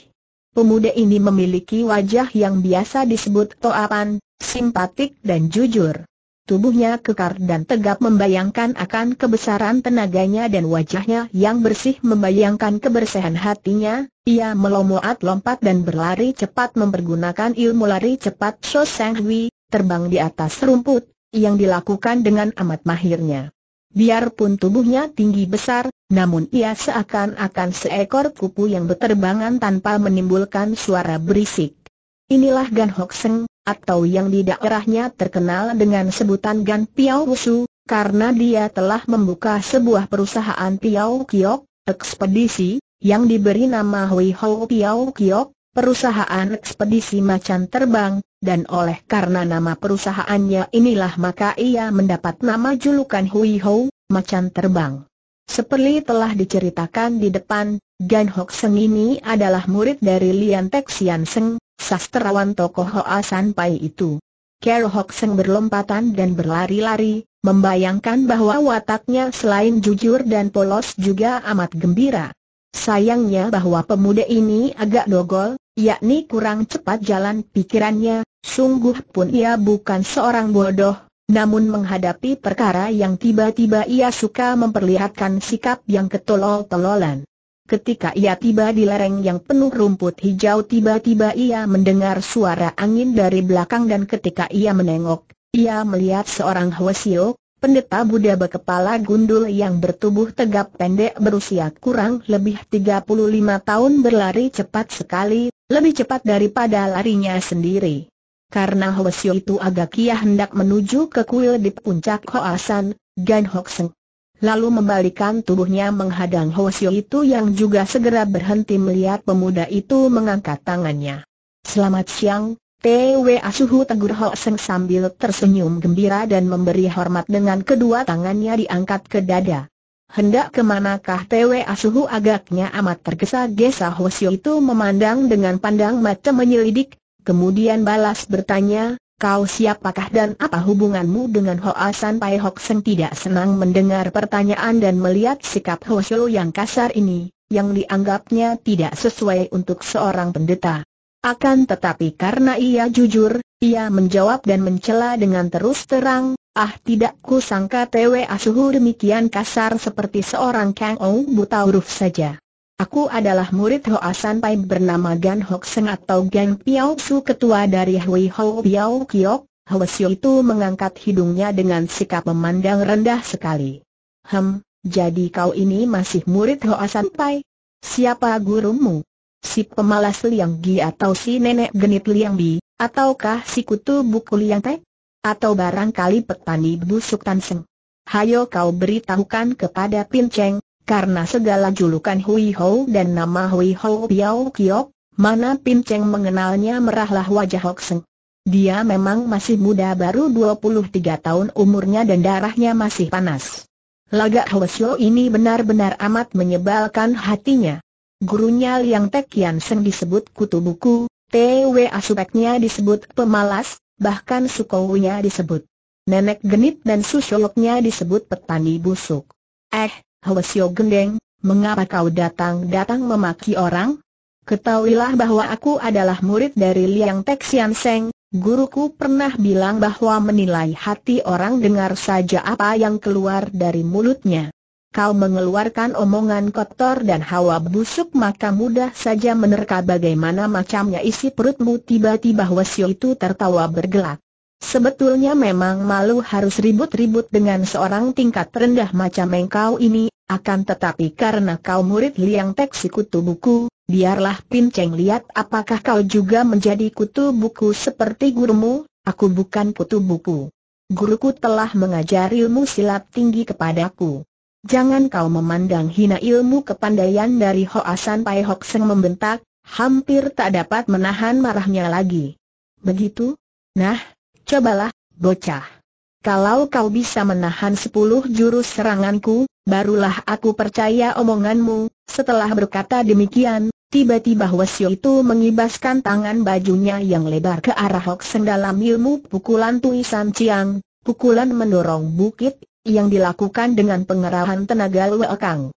Pemuda ini memiliki wajah yang biasa disebut toapan, simpatik dan jujur. Tubuhnya kekar dan tegap membayangkan akan kebesaran tenaganya dan wajahnya yang bersih membayangkan kebersihan hatinya, ia melompat lompat dan berlari cepat mempergunakan ilmu lari cepat So Sang Hui, terbang di atas rumput, yang dilakukan dengan amat mahirnya. Biarpun tubuhnya tinggi besar, namun ia seakan-akan seekor kupu yang berterbangan tanpa menimbulkan suara berisik. Inilah Gan Hok Seng, atau yang di daerahnya terkenal dengan sebutan Gan Piao Wusu, karena dia telah membuka sebuah perusahaan Piao Kiok, ekspedisi, yang diberi nama Hui Ho Piao Kiok, perusahaan ekspedisi macan terbang, dan oleh karena nama perusahaannya inilah maka ia mendapat nama julukan Hui Ho, macan terbang. Seperti telah diceritakan di depan, Gan Hok Seng ini adalah murid dari Lian Tek Sian Seng, sastrawan tokoh Hoa San Pai itu. Kero Hok Seng berlompatan dan berlari-lari, membayangkan bahwa wataknya selain jujur dan polos juga amat gembira. Sayangnya bahwa pemuda ini agak dogol, yakni kurang cepat jalan pikirannya, sungguh pun ia bukan seorang bodoh, namun menghadapi perkara yang tiba-tiba ia suka memperlihatkan sikap yang ketolol-tololan. Ketika ia tiba di lereng yang penuh rumput hijau tiba-tiba ia mendengar suara angin dari belakang dan ketika ia menengok, ia melihat seorang Hwasio, pendeta Buddha berkepala gundul yang bertubuh tegap pendek berusia kurang lebih 35 tahun berlari cepat sekali, lebih cepat daripada larinya sendiri. Karena Hwasio itu agak ia hendak menuju ke kuil di puncak Hoasan, Gan Hok lalu membalikan tubuhnya menghadang Hosio itu yang juga segera berhenti melihat pemuda itu mengangkat tangannya. Selamat siang, T.W. Asuhu tegur Ho Seng sambil tersenyum gembira dan memberi hormat dengan kedua tangannya diangkat ke dada. Hendak kemanakah T.W. Asuhu agaknya amat tergesa-gesa Hosio itu memandang dengan pandang mata menyelidik, kemudian balas bertanya, Kau siapakah dan apa hubunganmu dengan Hoa San Pai Hok Seng tidak senang mendengar pertanyaan dan melihat sikap Ho Shou yang kasar ini, yang dianggapnya tidak sesuai untuk seorang pendeta. Akan tetapi karena ia jujur, ia menjawab dan mencela dengan terus terang, ah tidak ku sangka TW Asuhu demikian kasar seperti seorang Kang Ong buta huruf saja. Aku adalah murid san Pai bernama Gan Hok Seng atau gan Piao Su ketua dari Hui Ho Piao Kiok. Siu itu mengangkat hidungnya dengan sikap memandang rendah sekali. Hem, jadi kau ini masih murid san Pai? Siapa gurumu? Si pemalas Liang Gi atau si nenek genit Liang Bi, ataukah si kutu buku Liang te? Atau barangkali petani busuk tan Tanseng? Hayo kau beritahukan kepada Pinceng, karena segala julukan Hui Ho dan nama Hui Ho Piao Kiok, mana Pin Cheng mengenalnya merahlah wajah Hok Seng. Dia memang masih muda baru 23 tahun umurnya dan darahnya masih panas. Lagak Hwasyo ini benar-benar amat menyebalkan hatinya. Gurunya Liang Tek Kian Seng disebut kutu buku, TW Asupeknya disebut pemalas, bahkan Sukounya disebut Nenek genit dan susyoknya disebut petani busuk. Eh, Hwasyo gendeng, mengapa kau datang-datang memaki orang? Ketahuilah bahwa aku adalah murid dari Liang Tek Sian Seng, guruku pernah bilang bahwa menilai hati orang dengar saja apa yang keluar dari mulutnya. Kau mengeluarkan omongan kotor dan hawa busuk maka mudah saja menerka bagaimana macamnya isi perutmu tiba-tiba Hwasyo itu tertawa bergelak. Sebetulnya memang malu harus ribut-ribut dengan seorang tingkat rendah macam engkau ini, akan tetapi karena kau murid Liang Tek si kutu buku, biarlah Pin Cheng lihat apakah kau juga menjadi kutu buku seperti gurumu, aku bukan kutu buku. Guruku telah mengajar ilmu silat tinggi kepadaku. Jangan kau memandang hina ilmu kepandaian dari Hoasan Pai Hok Seng membentak, hampir tak dapat menahan marahnya lagi. Begitu? Nah, Cobalah, bocah. Kalau kau bisa menahan sepuluh jurus seranganku, barulah aku percaya omonganmu. Setelah berkata demikian, tiba-tiba Hwasyo itu mengibaskan tangan bajunya yang lebar ke arah Hoksen dalam ilmu pukulan tuisan Ciang, pukulan mendorong bukit, yang dilakukan dengan pengerahan tenaga Luekang.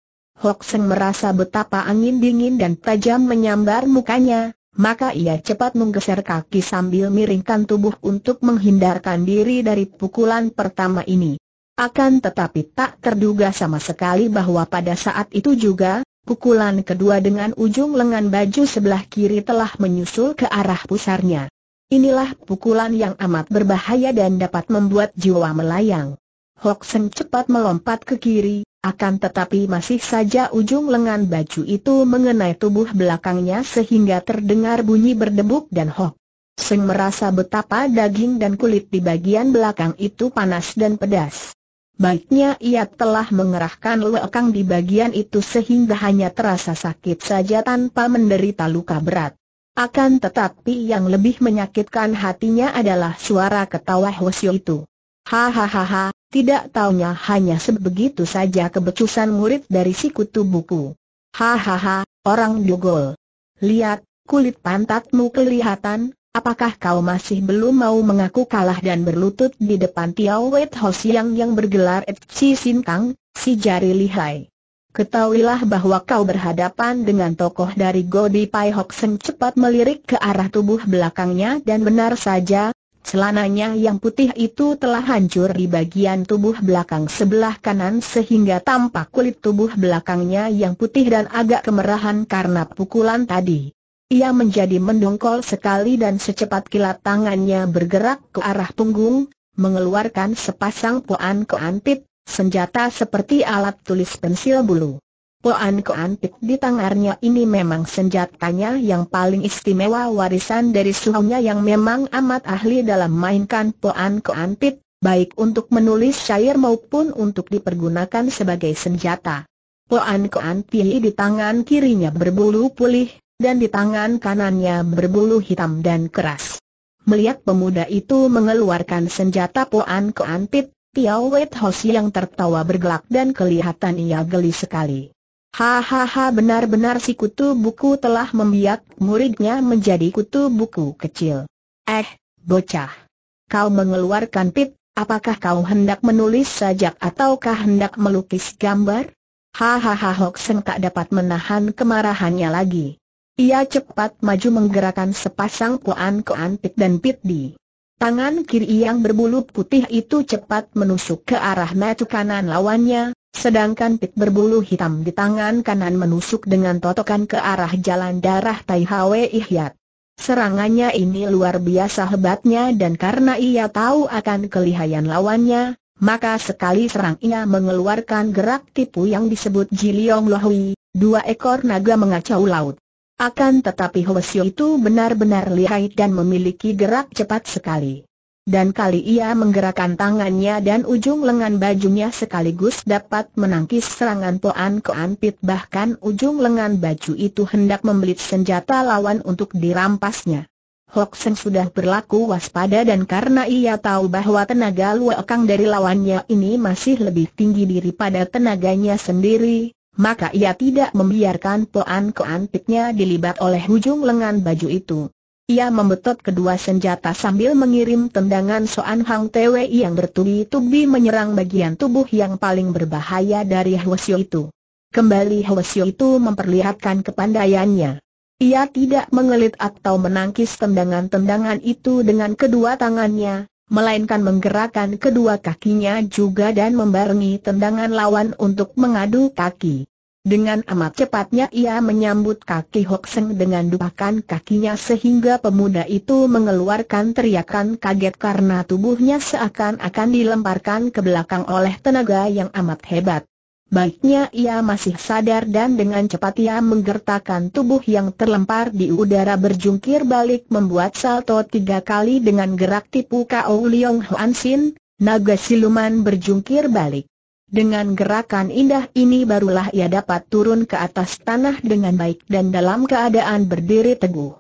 Seng merasa betapa angin dingin dan tajam menyambar mukanya, maka ia cepat menggeser kaki sambil miringkan tubuh untuk menghindarkan diri dari pukulan pertama ini. Akan tetapi tak terduga sama sekali bahwa pada saat itu juga, pukulan kedua dengan ujung lengan baju sebelah kiri telah menyusul ke arah pusarnya. Inilah pukulan yang amat berbahaya dan dapat membuat jiwa melayang. Hok cepat melompat ke kiri, akan tetapi masih saja ujung lengan baju itu mengenai tubuh belakangnya sehingga terdengar bunyi berdebuk dan hok. Seng merasa betapa daging dan kulit di bagian belakang itu panas dan pedas. Baiknya ia telah mengerahkan lekang di bagian itu sehingga hanya terasa sakit saja tanpa menderita luka berat. Akan tetapi yang lebih menyakitkan hatinya adalah suara ketawa Hoshio itu. Hahaha, tidak taunya hanya sebegitu saja kebecusan murid dari siku buku. Hahaha, orang dugol. Lihat, kulit pantatmu kelihatan, apakah kau masih belum mau mengaku kalah dan berlutut di depan Tiao Wet Ho Siang yang bergelar Si Sin Kang, si jari lihai. Ketahuilah bahwa kau berhadapan dengan tokoh dari Godi Pai Hok Seng cepat melirik ke arah tubuh belakangnya dan benar saja, Celananya yang putih itu telah hancur di bagian tubuh belakang sebelah kanan sehingga tampak kulit tubuh belakangnya yang putih dan agak kemerahan karena pukulan tadi. Ia menjadi mendongkol sekali dan secepat kilat tangannya bergerak ke arah punggung, mengeluarkan sepasang poan keantit, senjata seperti alat tulis pensil bulu. Poan Koantik di tangannya ini memang senjatanya yang paling istimewa warisan dari suhunya yang memang amat ahli dalam mainkan Poan Koantik, baik untuk menulis syair maupun untuk dipergunakan sebagai senjata. Poan Koantik di tangan kirinya berbulu pulih, dan di tangan kanannya berbulu hitam dan keras. Melihat pemuda itu mengeluarkan senjata Poan Koantik, Piao Wet yang tertawa bergelak dan kelihatan ia geli sekali. Hahaha benar-benar si kutu buku telah membiak muridnya menjadi kutu buku kecil. Eh, bocah. Kau mengeluarkan pip, apakah kau hendak menulis sajak ataukah hendak melukis gambar? Hahaha Hok Seng tak dapat menahan kemarahannya lagi. Ia cepat maju menggerakkan sepasang koan koan pit dan pit di. Tangan kiri yang berbulu putih itu cepat menusuk ke arah mata kanan lawannya, Sedangkan pit berbulu hitam di tangan kanan menusuk dengan totokan ke arah jalan darah Tai Hwe Ihyat. Serangannya ini luar biasa hebatnya dan karena ia tahu akan kelihayan lawannya, maka sekali serang ia mengeluarkan gerak tipu yang disebut Jiliong Lohui, dua ekor naga mengacau laut. Akan tetapi Hwasyo itu benar-benar lihai dan memiliki gerak cepat sekali dan kali ia menggerakkan tangannya dan ujung lengan bajunya sekaligus dapat menangkis serangan Poan keanpit, bahkan ujung lengan baju itu hendak membelit senjata lawan untuk dirampasnya. Hok Seng sudah berlaku waspada dan karena ia tahu bahwa tenaga luakang dari lawannya ini masih lebih tinggi daripada tenaganya sendiri, maka ia tidak membiarkan Poan keanpitnya dilibat oleh ujung lengan baju itu. Ia membetot kedua senjata sambil mengirim tendangan Soan Hang Twi yang bertubi-tubi menyerang bagian tubuh yang paling berbahaya dari Hwasyo itu. Kembali Hwasyo itu memperlihatkan kepandaiannya. Ia tidak mengelit atau menangkis tendangan-tendangan itu dengan kedua tangannya, melainkan menggerakkan kedua kakinya juga dan membarengi tendangan lawan untuk mengadu kaki. Dengan amat cepatnya ia menyambut kaki Hok Seng dengan dupakan kakinya sehingga pemuda itu mengeluarkan teriakan kaget karena tubuhnya seakan-akan dilemparkan ke belakang oleh tenaga yang amat hebat. Baiknya ia masih sadar dan dengan cepat ia menggertakkan tubuh yang terlempar di udara berjungkir balik membuat salto tiga kali dengan gerak tipu Kao Liong Huan Sin, naga siluman berjungkir balik. Dengan gerakan indah ini barulah ia dapat turun ke atas tanah dengan baik dan dalam keadaan berdiri teguh.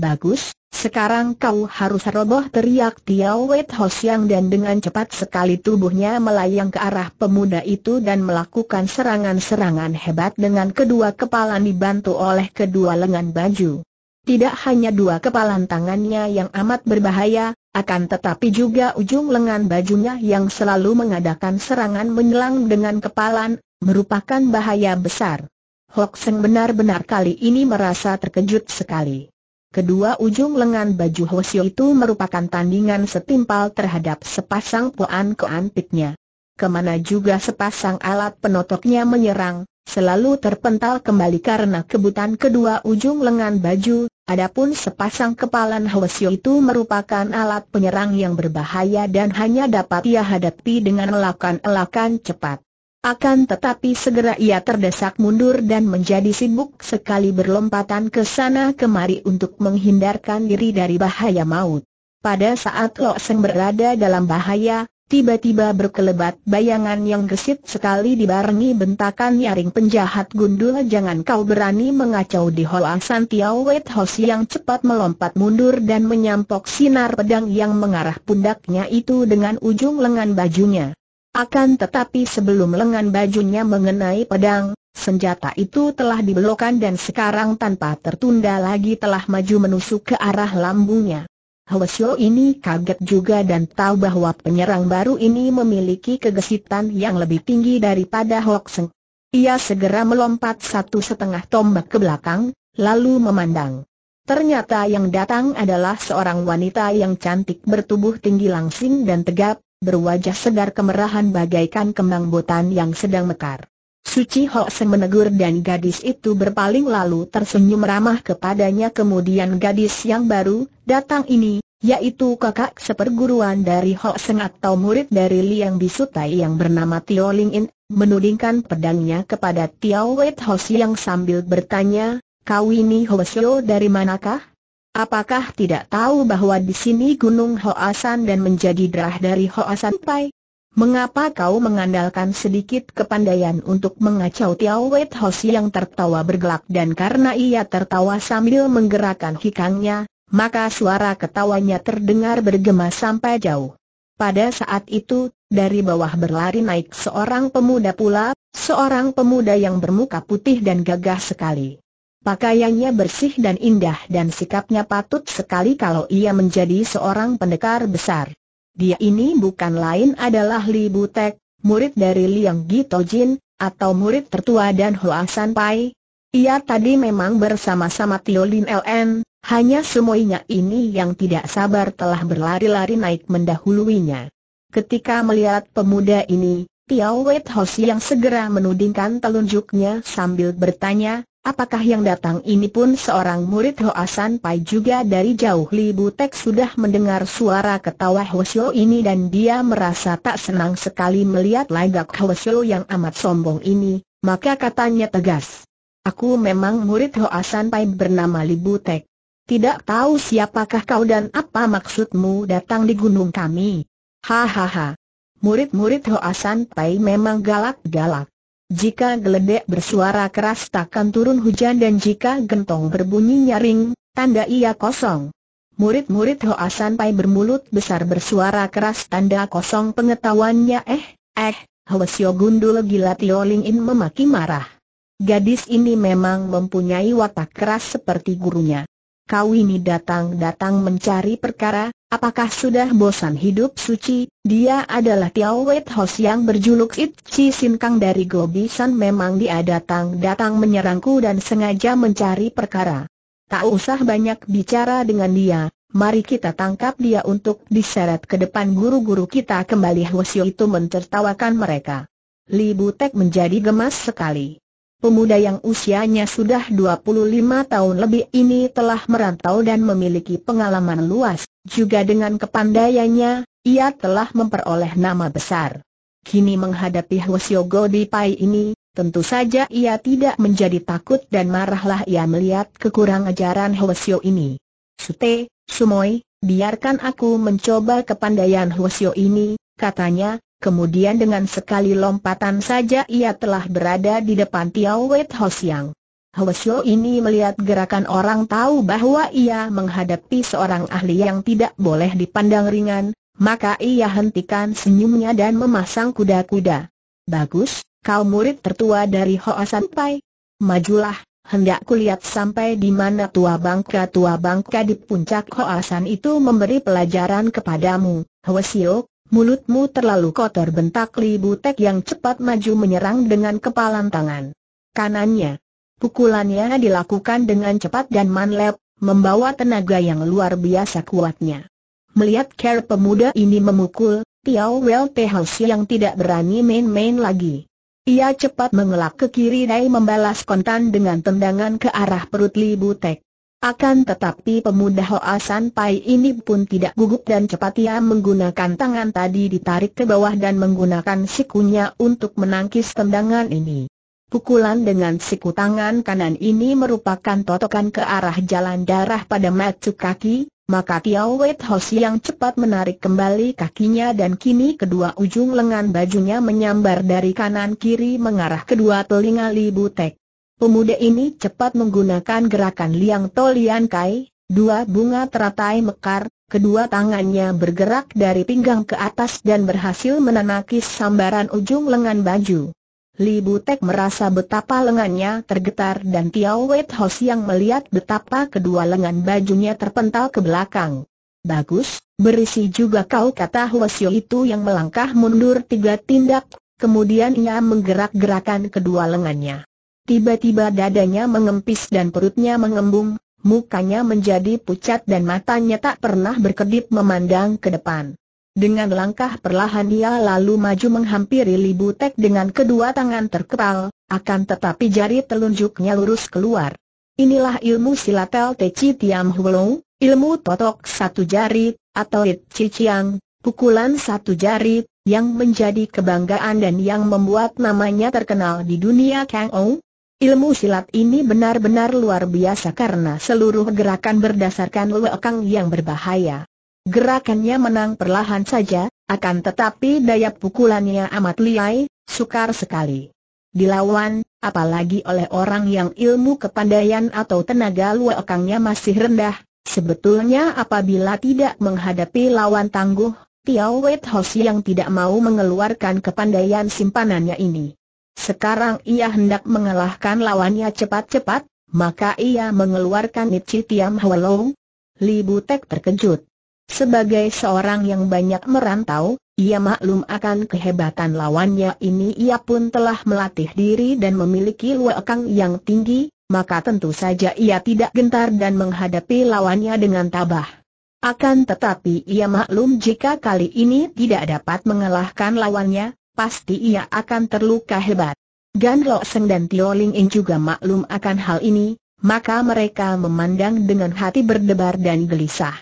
Bagus, sekarang kau harus roboh teriak Tiao Wet Hosiang dan dengan cepat sekali tubuhnya melayang ke arah pemuda itu dan melakukan serangan-serangan hebat dengan kedua kepala dibantu oleh kedua lengan baju. Tidak hanya dua kepalan tangannya yang amat berbahaya, akan tetapi juga ujung lengan bajunya yang selalu mengadakan serangan menyelang dengan kepalan, merupakan bahaya besar. Hok Seng benar-benar kali ini merasa terkejut sekali. Kedua ujung lengan baju Hosio itu merupakan tandingan setimpal terhadap sepasang puan keantiknya. Kemana juga sepasang alat penotoknya menyerang, selalu terpental kembali karena kebutan kedua ujung lengan baju, adapun sepasang kepalan Hwasyo itu merupakan alat penyerang yang berbahaya dan hanya dapat ia hadapi dengan elakan-elakan cepat. Akan tetapi segera ia terdesak mundur dan menjadi sibuk sekali berlompatan ke sana kemari untuk menghindarkan diri dari bahaya maut. Pada saat Lo Seng berada dalam bahaya, Tiba-tiba berkelebat bayangan yang gesit sekali dibarengi bentakan nyaring penjahat gundul jangan kau berani mengacau di Hall San Tiao Wet Hos yang cepat melompat mundur dan menyampok sinar pedang yang mengarah pundaknya itu dengan ujung lengan bajunya. Akan tetapi sebelum lengan bajunya mengenai pedang, senjata itu telah dibelokkan dan sekarang tanpa tertunda lagi telah maju menusuk ke arah lambungnya. Hwasyo ini kaget juga dan tahu bahwa penyerang baru ini memiliki kegesitan yang lebih tinggi daripada Hok Seng. Ia segera melompat satu setengah tombak ke belakang, lalu memandang. Ternyata yang datang adalah seorang wanita yang cantik bertubuh tinggi langsing dan tegap, berwajah segar kemerahan bagaikan kembang botan yang sedang mekar. Suci Hokse menegur dan gadis itu berpaling lalu tersenyum ramah kepadanya kemudian gadis yang baru datang ini, yaitu kakak seperguruan dari Ho Seng atau murid dari Liang Bisutai yang bernama Tio Ling In, menudingkan pedangnya kepada Tiao Wei Ho yang sambil bertanya, kau ini Ho Hosio dari manakah? Apakah tidak tahu bahwa di sini Gunung Hoasan dan menjadi derah dari Hoasan Pai? Mengapa kau mengandalkan sedikit kepandaian untuk mengacau Tiao Wei hos yang tertawa bergelak dan karena ia tertawa sambil menggerakkan hikangnya, maka suara ketawanya terdengar bergema sampai jauh. Pada saat itu, dari bawah berlari naik seorang pemuda pula, seorang pemuda yang bermuka putih dan gagah sekali. Pakaiannya bersih dan indah dan sikapnya patut sekali kalau ia menjadi seorang pendekar besar. Dia ini bukan lain adalah Li Butek, murid dari Liang Gito Jin, atau murid tertua dan Hua San Pai. Ia tadi memang bersama-sama Tio Lin LN, hanya semuanya ini yang tidak sabar telah berlari-lari naik mendahuluinya. Ketika melihat pemuda ini, Tio Wet Hoshi yang segera menudingkan telunjuknya sambil bertanya, Apakah yang datang ini pun seorang murid Hoasan Pai juga dari jauh Li Butek sudah mendengar suara ketawa Hwasyo ini dan dia merasa tak senang sekali melihat lagak Hwasyo yang amat sombong ini, maka katanya tegas. Aku memang murid Hoasan Pai bernama Li Butek. Tidak tahu siapakah kau dan apa maksudmu datang di gunung kami. Hahaha. Murid-murid Hoasan Pai memang galak-galak. Jika geledek bersuara keras takkan turun hujan dan jika gentong berbunyi nyaring, tanda ia kosong. Murid-murid Hoa Sanpai bermulut besar bersuara keras tanda kosong pengetahuannya eh, eh, Sio gundul gila Ling In memaki marah. Gadis ini memang mempunyai watak keras seperti gurunya kau ini datang-datang mencari perkara, apakah sudah bosan hidup suci? Dia adalah Tiao Wet Hos yang berjuluk It Chi Sin Kang dari Gobisan memang dia datang-datang menyerangku dan sengaja mencari perkara. Tak usah banyak bicara dengan dia, mari kita tangkap dia untuk diseret ke depan guru-guru kita kembali Hwasyo itu mencertawakan mereka. Li Butek menjadi gemas sekali. Pemuda yang usianya sudah 25 tahun lebih ini telah merantau dan memiliki pengalaman luas, juga dengan kepandaiannya, ia telah memperoleh nama besar. Kini menghadapi Hwasyogo di Pai ini, tentu saja ia tidak menjadi takut dan marahlah ia melihat kekurang ajaran Hwasyo ini. Sute, Sumoy, biarkan aku mencoba kepandaian Hwasyo ini, katanya, kemudian dengan sekali lompatan saja ia telah berada di depan Tiao Wei Ho Siang. Xiao ini melihat gerakan orang tahu bahwa ia menghadapi seorang ahli yang tidak boleh dipandang ringan, maka ia hentikan senyumnya dan memasang kuda-kuda. Bagus, kau murid tertua dari San Pai. Majulah, hendak kulihat sampai di mana tua bangka-tua bangka di puncak Hoa San itu memberi pelajaran kepadamu. Xiao. Mulutmu terlalu kotor bentak Li Butek yang cepat maju menyerang dengan kepalan tangan kanannya. Pukulannya dilakukan dengan cepat dan manlep, membawa tenaga yang luar biasa kuatnya. Melihat care pemuda ini memukul, Tiao Wel Tehosi yang tidak berani main-main lagi. Ia cepat mengelak ke kiri dan membalas kontan dengan tendangan ke arah perut Li Butek. Akan tetapi pemuda Hoa San Pai ini pun tidak gugup dan cepat ia menggunakan tangan tadi ditarik ke bawah dan menggunakan sikunya untuk menangkis tendangan ini. Pukulan dengan siku tangan kanan ini merupakan totokan ke arah jalan darah pada macu kaki, maka Tiao Wet Hoshi yang cepat menarik kembali kakinya dan kini kedua ujung lengan bajunya menyambar dari kanan kiri mengarah kedua telinga li butek. Pemuda ini cepat menggunakan gerakan liang tolian kai, dua bunga teratai mekar, kedua tangannya bergerak dari pinggang ke atas dan berhasil menanaki sambaran ujung lengan baju. Li Butek merasa betapa lengannya tergetar dan Tiao Wet Hos yang melihat betapa kedua lengan bajunya terpental ke belakang. Bagus, berisi juga kau kata Huasio itu yang melangkah mundur tiga tindak, kemudian ia menggerak-gerakan kedua lengannya. Tiba-tiba dadanya mengempis dan perutnya mengembung, mukanya menjadi pucat dan matanya tak pernah berkedip memandang ke depan. Dengan langkah perlahan dia lalu maju menghampiri Libutek dengan kedua tangan terkepal, akan tetapi jari telunjuknya lurus keluar. Inilah ilmu silat Teci Tiam Hulo, ilmu totok satu jari, atau It Ciciang, pukulan satu jari, yang menjadi kebanggaan dan yang membuat namanya terkenal di dunia Kang Ong, Ilmu silat ini benar-benar luar biasa karena seluruh gerakan berdasarkan luekang yang berbahaya. Gerakannya menang perlahan saja, akan tetapi daya pukulannya amat liai, sukar sekali. Dilawan, apalagi oleh orang yang ilmu kepandaian atau tenaga luekangnya masih rendah, sebetulnya apabila tidak menghadapi lawan tangguh, Tiao Wet Hos yang tidak mau mengeluarkan kepandaian simpanannya ini sekarang ia hendak mengalahkan lawannya cepat-cepat, maka ia mengeluarkan Nichi Tiam Libutek Li Butek terkejut. Sebagai seorang yang banyak merantau, ia maklum akan kehebatan lawannya ini ia pun telah melatih diri dan memiliki luakang yang tinggi, maka tentu saja ia tidak gentar dan menghadapi lawannya dengan tabah. Akan tetapi ia maklum jika kali ini tidak dapat mengalahkan lawannya, pasti ia akan terluka hebat. Gan Lo Seng dan Tio Ling In juga maklum akan hal ini, maka mereka memandang dengan hati berdebar dan gelisah.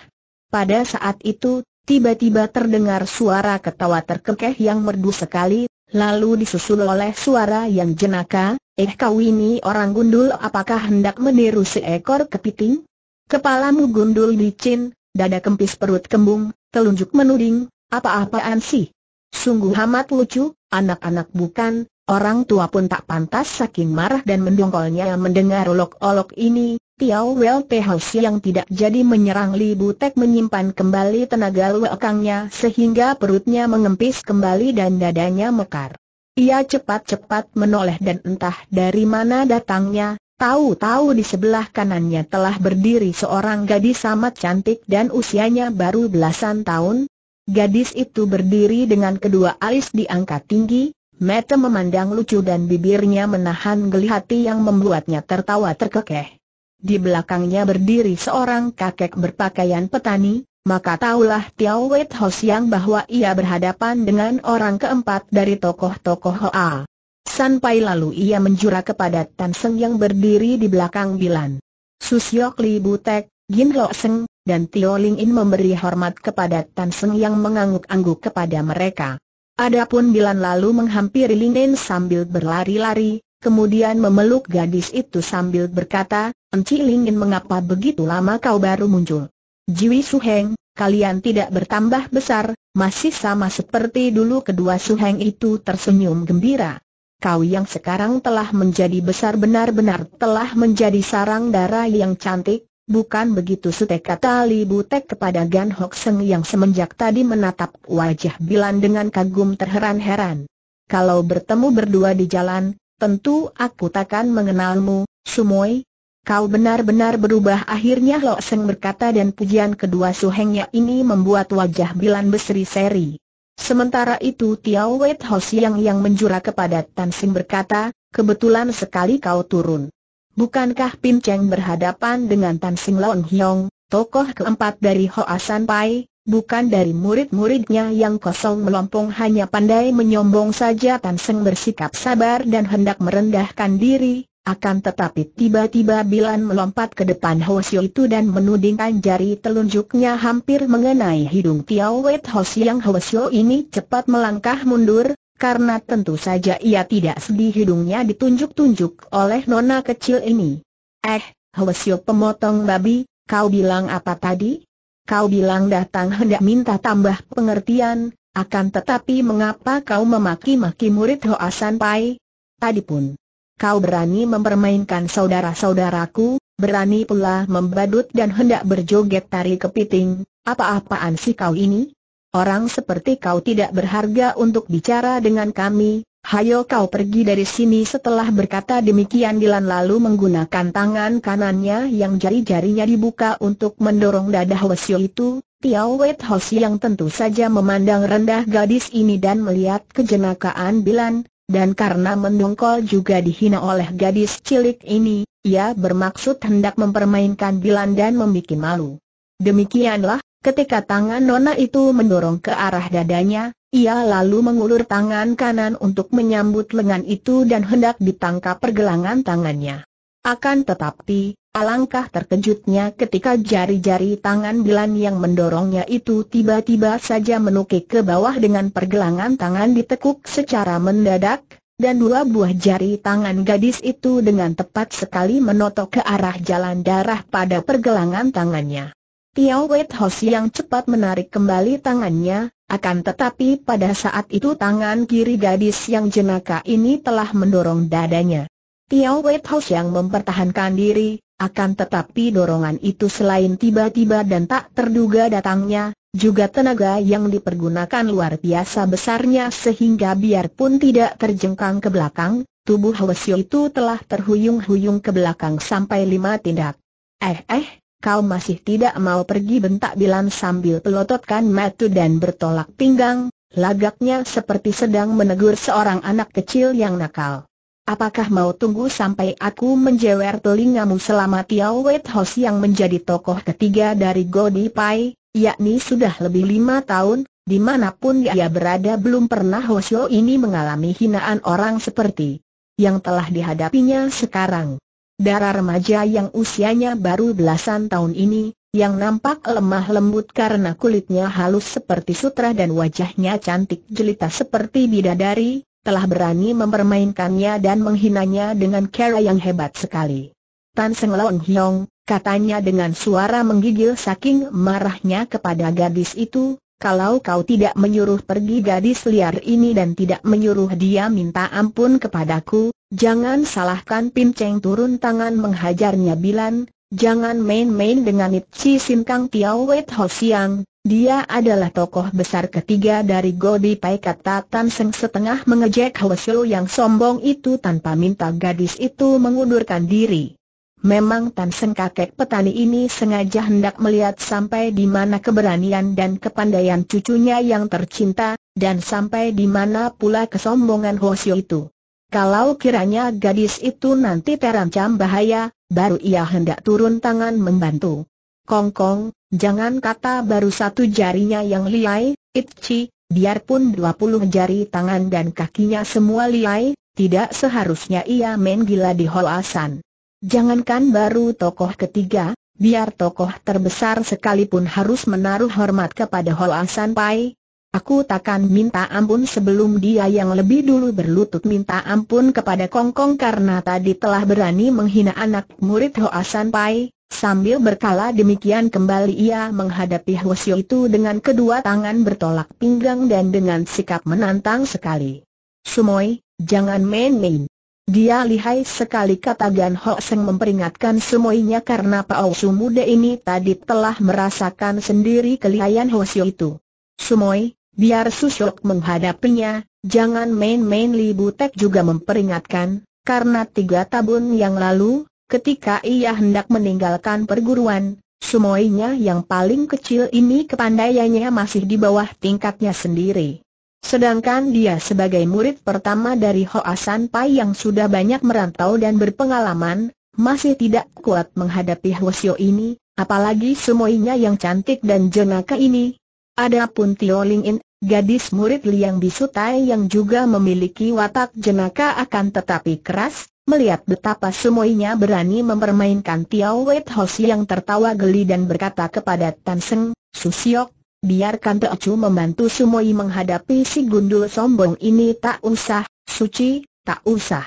Pada saat itu, tiba-tiba terdengar suara ketawa terkekeh yang merdu sekali, lalu disusul oleh suara yang jenaka, Eh kau ini orang gundul apakah hendak meniru seekor kepiting? Kepalamu gundul licin, dada kempis perut kembung, telunjuk menuding, apa-apaan sih? Sungguh amat lucu, anak-anak bukan, orang tua pun tak pantas saking marah dan mendongkolnya mendengar olok-olok ini. Tiao Wel Pehos yang tidak jadi menyerang Li Butek menyimpan kembali tenaga luakangnya, sehingga perutnya mengempis kembali dan dadanya mekar. Ia cepat-cepat menoleh dan entah dari mana datangnya, tahu-tahu di sebelah kanannya telah berdiri seorang gadis amat cantik dan usianya baru belasan tahun, Gadis itu berdiri dengan kedua alis diangkat tinggi, mata memandang lucu dan bibirnya menahan geli hati yang membuatnya tertawa terkekeh. Di belakangnya berdiri seorang kakek berpakaian petani, maka taulah Tiao Wei Hos yang bahwa ia berhadapan dengan orang keempat dari tokoh-tokoh Hoa. Sampai lalu ia menjura kepada Tan Seng yang berdiri di belakang Bilan. Susyok Li Butek, Gin Seng, dan Tio Ling In memberi hormat kepada Tan Seng yang mengangguk-angguk kepada mereka. Adapun Bilan lalu menghampiri Ling In sambil berlari-lari, kemudian memeluk gadis itu sambil berkata, Enci Ling In mengapa begitu lama kau baru muncul? Jiwi Suheng, kalian tidak bertambah besar, masih sama seperti dulu kedua Suheng itu tersenyum gembira. Kau yang sekarang telah menjadi besar benar-benar telah menjadi sarang darah yang cantik, Bukan begitu Sute kata Li Butek kepada Gan Hok Seng yang semenjak tadi menatap wajah Bilan dengan kagum terheran-heran. Kalau bertemu berdua di jalan, tentu aku takkan mengenalmu, Sumoy. Kau benar-benar berubah akhirnya Lok Seng berkata dan pujian kedua suhengnya ini membuat wajah Bilan berseri-seri. Sementara itu Tiao Wei Ho Siang yang menjura kepada Tan Sing berkata, kebetulan sekali kau turun. Bukankah Pin Cheng berhadapan dengan Tan Sing Lon Hyong, tokoh keempat dari Hoa San Pai, bukan dari murid-muridnya yang kosong melompong hanya pandai menyombong saja Tan Seng bersikap sabar dan hendak merendahkan diri, akan tetapi tiba-tiba Bilan melompat ke depan Ho Hosio itu dan menudingkan jari telunjuknya hampir mengenai hidung Tiao Ho Siang yang Hosio ini cepat melangkah mundur, karena tentu saja ia tidak sedih hidungnya ditunjuk-tunjuk oleh nona kecil ini. Eh, Hwesio pemotong babi, kau bilang apa tadi? Kau bilang datang hendak minta tambah pengertian, akan tetapi mengapa kau memaki-maki murid Hoa Sanpai? Tadi pun, kau berani mempermainkan saudara-saudaraku, berani pula membadut dan hendak berjoget tari kepiting, apa-apaan sih kau ini? Orang seperti kau tidak berharga untuk bicara dengan kami, hayo kau pergi dari sini setelah berkata demikian Dilan lalu menggunakan tangan kanannya yang jari-jarinya dibuka untuk mendorong dada Hwasyo itu, Tiao Wet Hoshi yang tentu saja memandang rendah gadis ini dan melihat kejenakaan Dilan, dan karena mendongkol juga dihina oleh gadis cilik ini, ia bermaksud hendak mempermainkan Dilan dan membuat malu. Demikianlah, Ketika tangan Nona itu mendorong ke arah dadanya, ia lalu mengulur tangan kanan untuk menyambut lengan itu dan hendak ditangkap pergelangan tangannya. Akan tetapi, alangkah terkejutnya ketika jari-jari tangan Bilan yang mendorongnya itu tiba-tiba saja menukik ke bawah dengan pergelangan tangan ditekuk secara mendadak, dan dua buah jari tangan gadis itu dengan tepat sekali menotok ke arah jalan darah pada pergelangan tangannya. Piao Wet yang cepat menarik kembali tangannya, akan tetapi pada saat itu tangan kiri gadis yang jenaka ini telah mendorong dadanya. Piao Wet yang mempertahankan diri, akan tetapi dorongan itu selain tiba-tiba dan tak terduga datangnya, juga tenaga yang dipergunakan luar biasa besarnya sehingga biarpun tidak terjengkang ke belakang, tubuh Hwasyo itu telah terhuyung-huyung ke belakang sampai lima tindak. Eh eh, Kau masih tidak mau pergi bentak Bilan sambil pelototkan matu dan bertolak pinggang, lagaknya seperti sedang menegur seorang anak kecil yang nakal. Apakah mau tunggu sampai aku menjewer telingamu selama Tiao Wet Hoss yang menjadi tokoh ketiga dari Godi Pai, yakni sudah lebih lima tahun, dimanapun ia berada belum pernah Hosyo ini mengalami hinaan orang seperti yang telah dihadapinya sekarang. Darah remaja yang usianya baru belasan tahun ini, yang nampak lemah lembut karena kulitnya halus seperti sutra dan wajahnya cantik jelita seperti bidadari, telah berani mempermainkannya dan menghinanya dengan cara yang hebat sekali. Tan Seng Long Hiong, katanya dengan suara menggigil saking marahnya kepada gadis itu, kalau kau tidak menyuruh pergi gadis liar ini dan tidak menyuruh dia minta ampun kepadaku, jangan salahkan Pin Cheng turun tangan menghajarnya Bilan, jangan main-main dengan Nip Chi Sin Kang Tiao Wet Ho Siang, dia adalah tokoh besar ketiga dari Godi Pai kata Tan Seng setengah mengejek Hwasyo yang sombong itu tanpa minta gadis itu mengundurkan diri. Memang Tan Seng kakek petani ini sengaja hendak melihat sampai di mana keberanian dan kepandaian cucunya yang tercinta, dan sampai di mana pula kesombongan Hosio itu. Kalau kiranya gadis itu nanti terancam bahaya, baru ia hendak turun tangan membantu. Kong Kong, jangan kata baru satu jarinya yang liai, Itchi, biarpun 20 jari tangan dan kakinya semua liai, tidak seharusnya ia main gila di Holasan. Jangankan baru tokoh ketiga, biar tokoh terbesar sekalipun harus menaruh hormat kepada Hoa San Pai. Aku takkan minta ampun sebelum dia yang lebih dulu berlutut minta ampun kepada Kongkong karena tadi telah berani menghina anak murid Hoa San Pai. Sambil berkala demikian kembali ia menghadapi Hwasyo itu dengan kedua tangan bertolak pinggang dan dengan sikap menantang sekali. Sumoy, jangan main-main. Dia lihai sekali kata Gan Ho Seng memperingatkan semuanya karena Pao Su muda ini tadi telah merasakan sendiri kelihayan Siu itu. Sumoy, biar Susyok menghadapinya, jangan main-main Li tek juga memperingatkan, karena tiga tahun yang lalu, ketika ia hendak meninggalkan perguruan, Sumoynya yang paling kecil ini kepandaiannya masih di bawah tingkatnya sendiri. Sedangkan dia sebagai murid pertama dari Hoa San Pai yang sudah banyak merantau dan berpengalaman, masih tidak kuat menghadapi Hwasyo ini, apalagi semuanya yang cantik dan jenaka ini. Adapun Tio Ling In, gadis murid Liang Bisu Tai yang juga memiliki watak jenaka akan tetapi keras, melihat betapa semuanya berani mempermainkan Tiao Wei Hosi yang tertawa geli dan berkata kepada Tan Seng, Susiok, biarkan Teocu membantu Sumoi menghadapi si gundul sombong ini tak usah, suci, tak usah.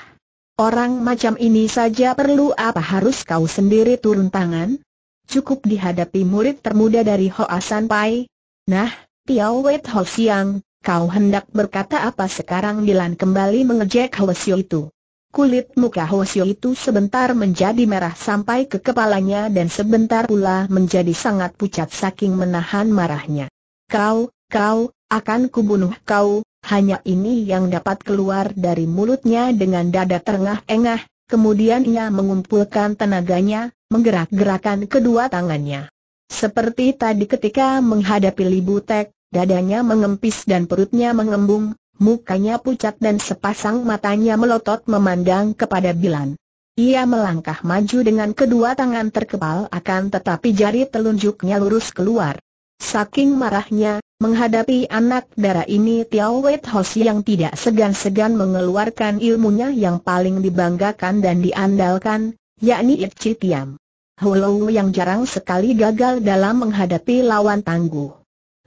Orang macam ini saja perlu apa harus kau sendiri turun tangan? Cukup dihadapi murid termuda dari Hoasan Pai. Nah, Piao Wet Ho Siang, kau hendak berkata apa sekarang Dilan kembali mengejek siu itu. Kulit muka Hosio itu sebentar menjadi merah sampai ke kepalanya dan sebentar pula menjadi sangat pucat saking menahan marahnya. Kau, kau, akan kubunuh kau, hanya ini yang dapat keluar dari mulutnya dengan dada terengah-engah, kemudian ia mengumpulkan tenaganya, menggerak-gerakan kedua tangannya. Seperti tadi ketika menghadapi libutek, dadanya mengempis dan perutnya mengembung, mukanya pucat dan sepasang matanya melotot memandang kepada Bilan. Ia melangkah maju dengan kedua tangan terkepal, akan tetapi jari telunjuknya lurus keluar. Saking marahnya, menghadapi anak darah ini Tiao Wei Hoshi yang tidak segan-segan mengeluarkan ilmunya yang paling dibanggakan dan diandalkan, yakni Chi Tiam. yang jarang sekali gagal dalam menghadapi lawan tangguh.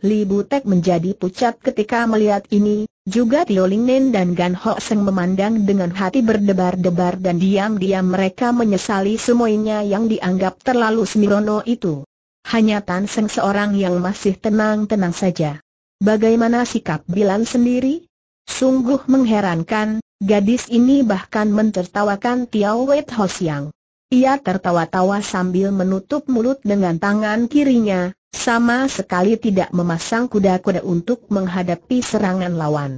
Li Butek menjadi pucat ketika melihat ini, juga Tio Nen dan Gan Ho Seng memandang dengan hati berdebar-debar dan diam-diam mereka menyesali semuanya yang dianggap terlalu semirono itu. Hanya Tan Seng seorang yang masih tenang-tenang saja. Bagaimana sikap Bilan sendiri? Sungguh mengherankan, gadis ini bahkan mentertawakan Tiao Wei Ho Siang. Ia tertawa-tawa sambil menutup mulut dengan tangan kirinya, sama sekali tidak memasang kuda-kuda untuk menghadapi serangan lawan.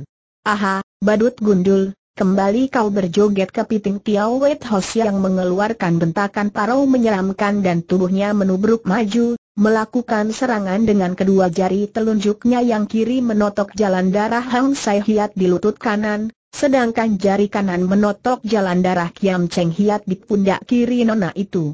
Aha, badut gundul, kembali kau berjoget piting Tiao Wet Hos yang mengeluarkan bentakan parau menyeramkan dan tubuhnya menubruk maju, melakukan serangan dengan kedua jari telunjuknya yang kiri menotok jalan darah Hang Sai Hiat di lutut kanan, Sedangkan jari kanan menotok jalan darah Kiam Cheng Hiat di pundak kiri nona itu.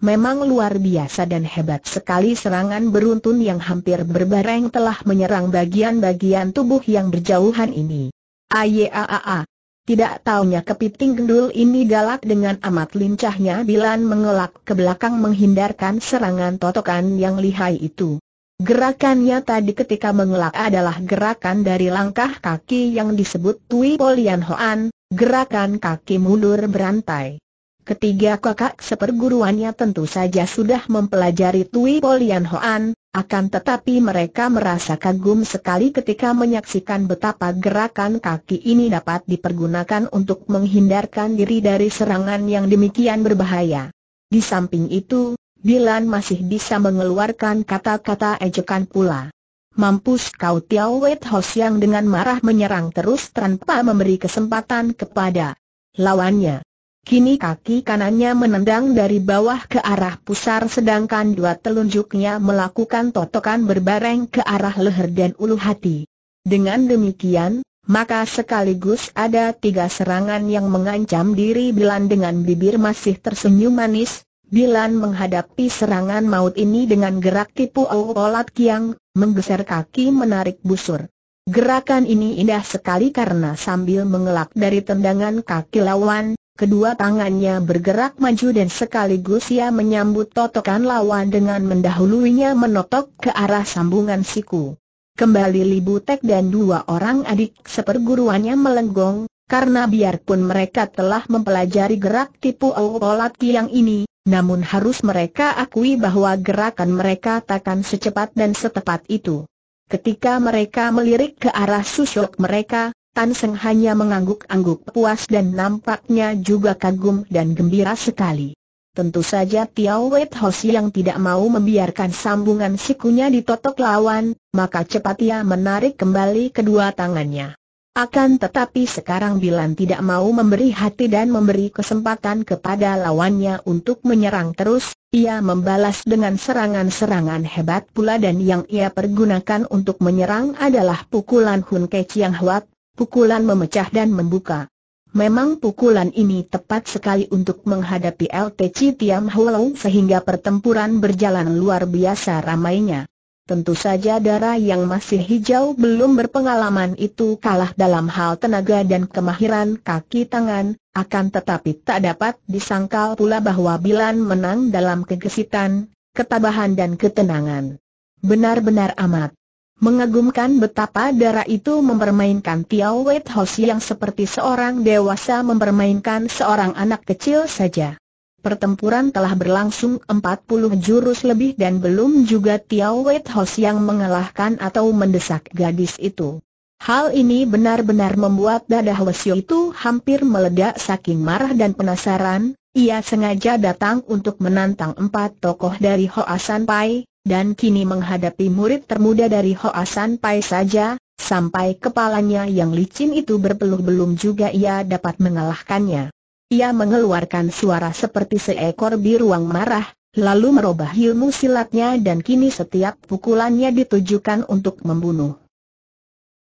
Memang luar biasa dan hebat sekali serangan beruntun yang hampir berbareng telah menyerang bagian-bagian tubuh yang berjauhan ini. Ayaaa, Tidak taunya kepiting gendul ini galak dengan amat lincahnya bila mengelak ke belakang menghindarkan serangan totokan yang lihai itu. Gerakannya tadi ketika mengelak adalah gerakan dari langkah kaki yang disebut Tui Polian Hoan, gerakan kaki mundur berantai. Ketiga kakak seperguruannya tentu saja sudah mempelajari Tui Polian Hoan, akan tetapi mereka merasa kagum sekali ketika menyaksikan betapa gerakan kaki ini dapat dipergunakan untuk menghindarkan diri dari serangan yang demikian berbahaya. Di samping itu, Bilan masih bisa mengeluarkan kata-kata ejekan pula. Mampus kau Tiao Wet Hos yang dengan marah menyerang terus tanpa memberi kesempatan kepada lawannya. Kini kaki kanannya menendang dari bawah ke arah pusar sedangkan dua telunjuknya melakukan totokan berbareng ke arah leher dan ulu hati. Dengan demikian, maka sekaligus ada tiga serangan yang mengancam diri Bilan dengan bibir masih tersenyum manis, Dilan menghadapi serangan maut ini dengan gerak tipu olat kiang, menggeser kaki menarik busur. Gerakan ini indah sekali karena sambil mengelak dari tendangan kaki lawan, kedua tangannya bergerak maju dan sekaligus ia menyambut totokan lawan dengan mendahuluinya menotok ke arah sambungan siku. Kembali Libu Tek dan dua orang adik seperguruannya melenggong, karena biarpun mereka telah mempelajari gerak tipu olat yang ini, namun harus mereka akui bahwa gerakan mereka takkan secepat dan setepat itu. Ketika mereka melirik ke arah susuk mereka, Tan Seng hanya mengangguk-angguk puas dan nampaknya juga kagum dan gembira sekali. Tentu saja Tiao Wet Hosi yang tidak mau membiarkan sambungan sikunya ditotok lawan, maka cepat ia menarik kembali kedua tangannya. Akan tetapi sekarang Bilan tidak mau memberi hati dan memberi kesempatan kepada lawannya untuk menyerang terus, ia membalas dengan serangan-serangan hebat pula dan yang ia pergunakan untuk menyerang adalah pukulan Hun Ke Chiang Huat, pukulan memecah dan membuka. Memang pukulan ini tepat sekali untuk menghadapi LTC Tiam Huo sehingga pertempuran berjalan luar biasa ramainya. Tentu saja darah yang masih hijau belum berpengalaman itu kalah dalam hal tenaga dan kemahiran kaki tangan, akan tetapi tak dapat disangkal pula bahwa Bilan menang dalam kegesitan, ketabahan dan ketenangan. Benar-benar amat. Mengagumkan betapa darah itu mempermainkan Tiao Wet Hoshi yang seperti seorang dewasa mempermainkan seorang anak kecil saja. Pertempuran telah berlangsung 40 jurus lebih dan belum juga Tiao Wei Hos yang mengalahkan atau mendesak gadis itu. Hal ini benar-benar membuat dada Hwasyo itu hampir meledak saking marah dan penasaran, ia sengaja datang untuk menantang empat tokoh dari Hoasan Pai, dan kini menghadapi murid termuda dari Hoasan Pai saja, sampai kepalanya yang licin itu berpeluh belum juga ia dapat mengalahkannya. Ia mengeluarkan suara seperti seekor biruang marah, lalu merubah ilmu silatnya dan kini setiap pukulannya ditujukan untuk membunuh.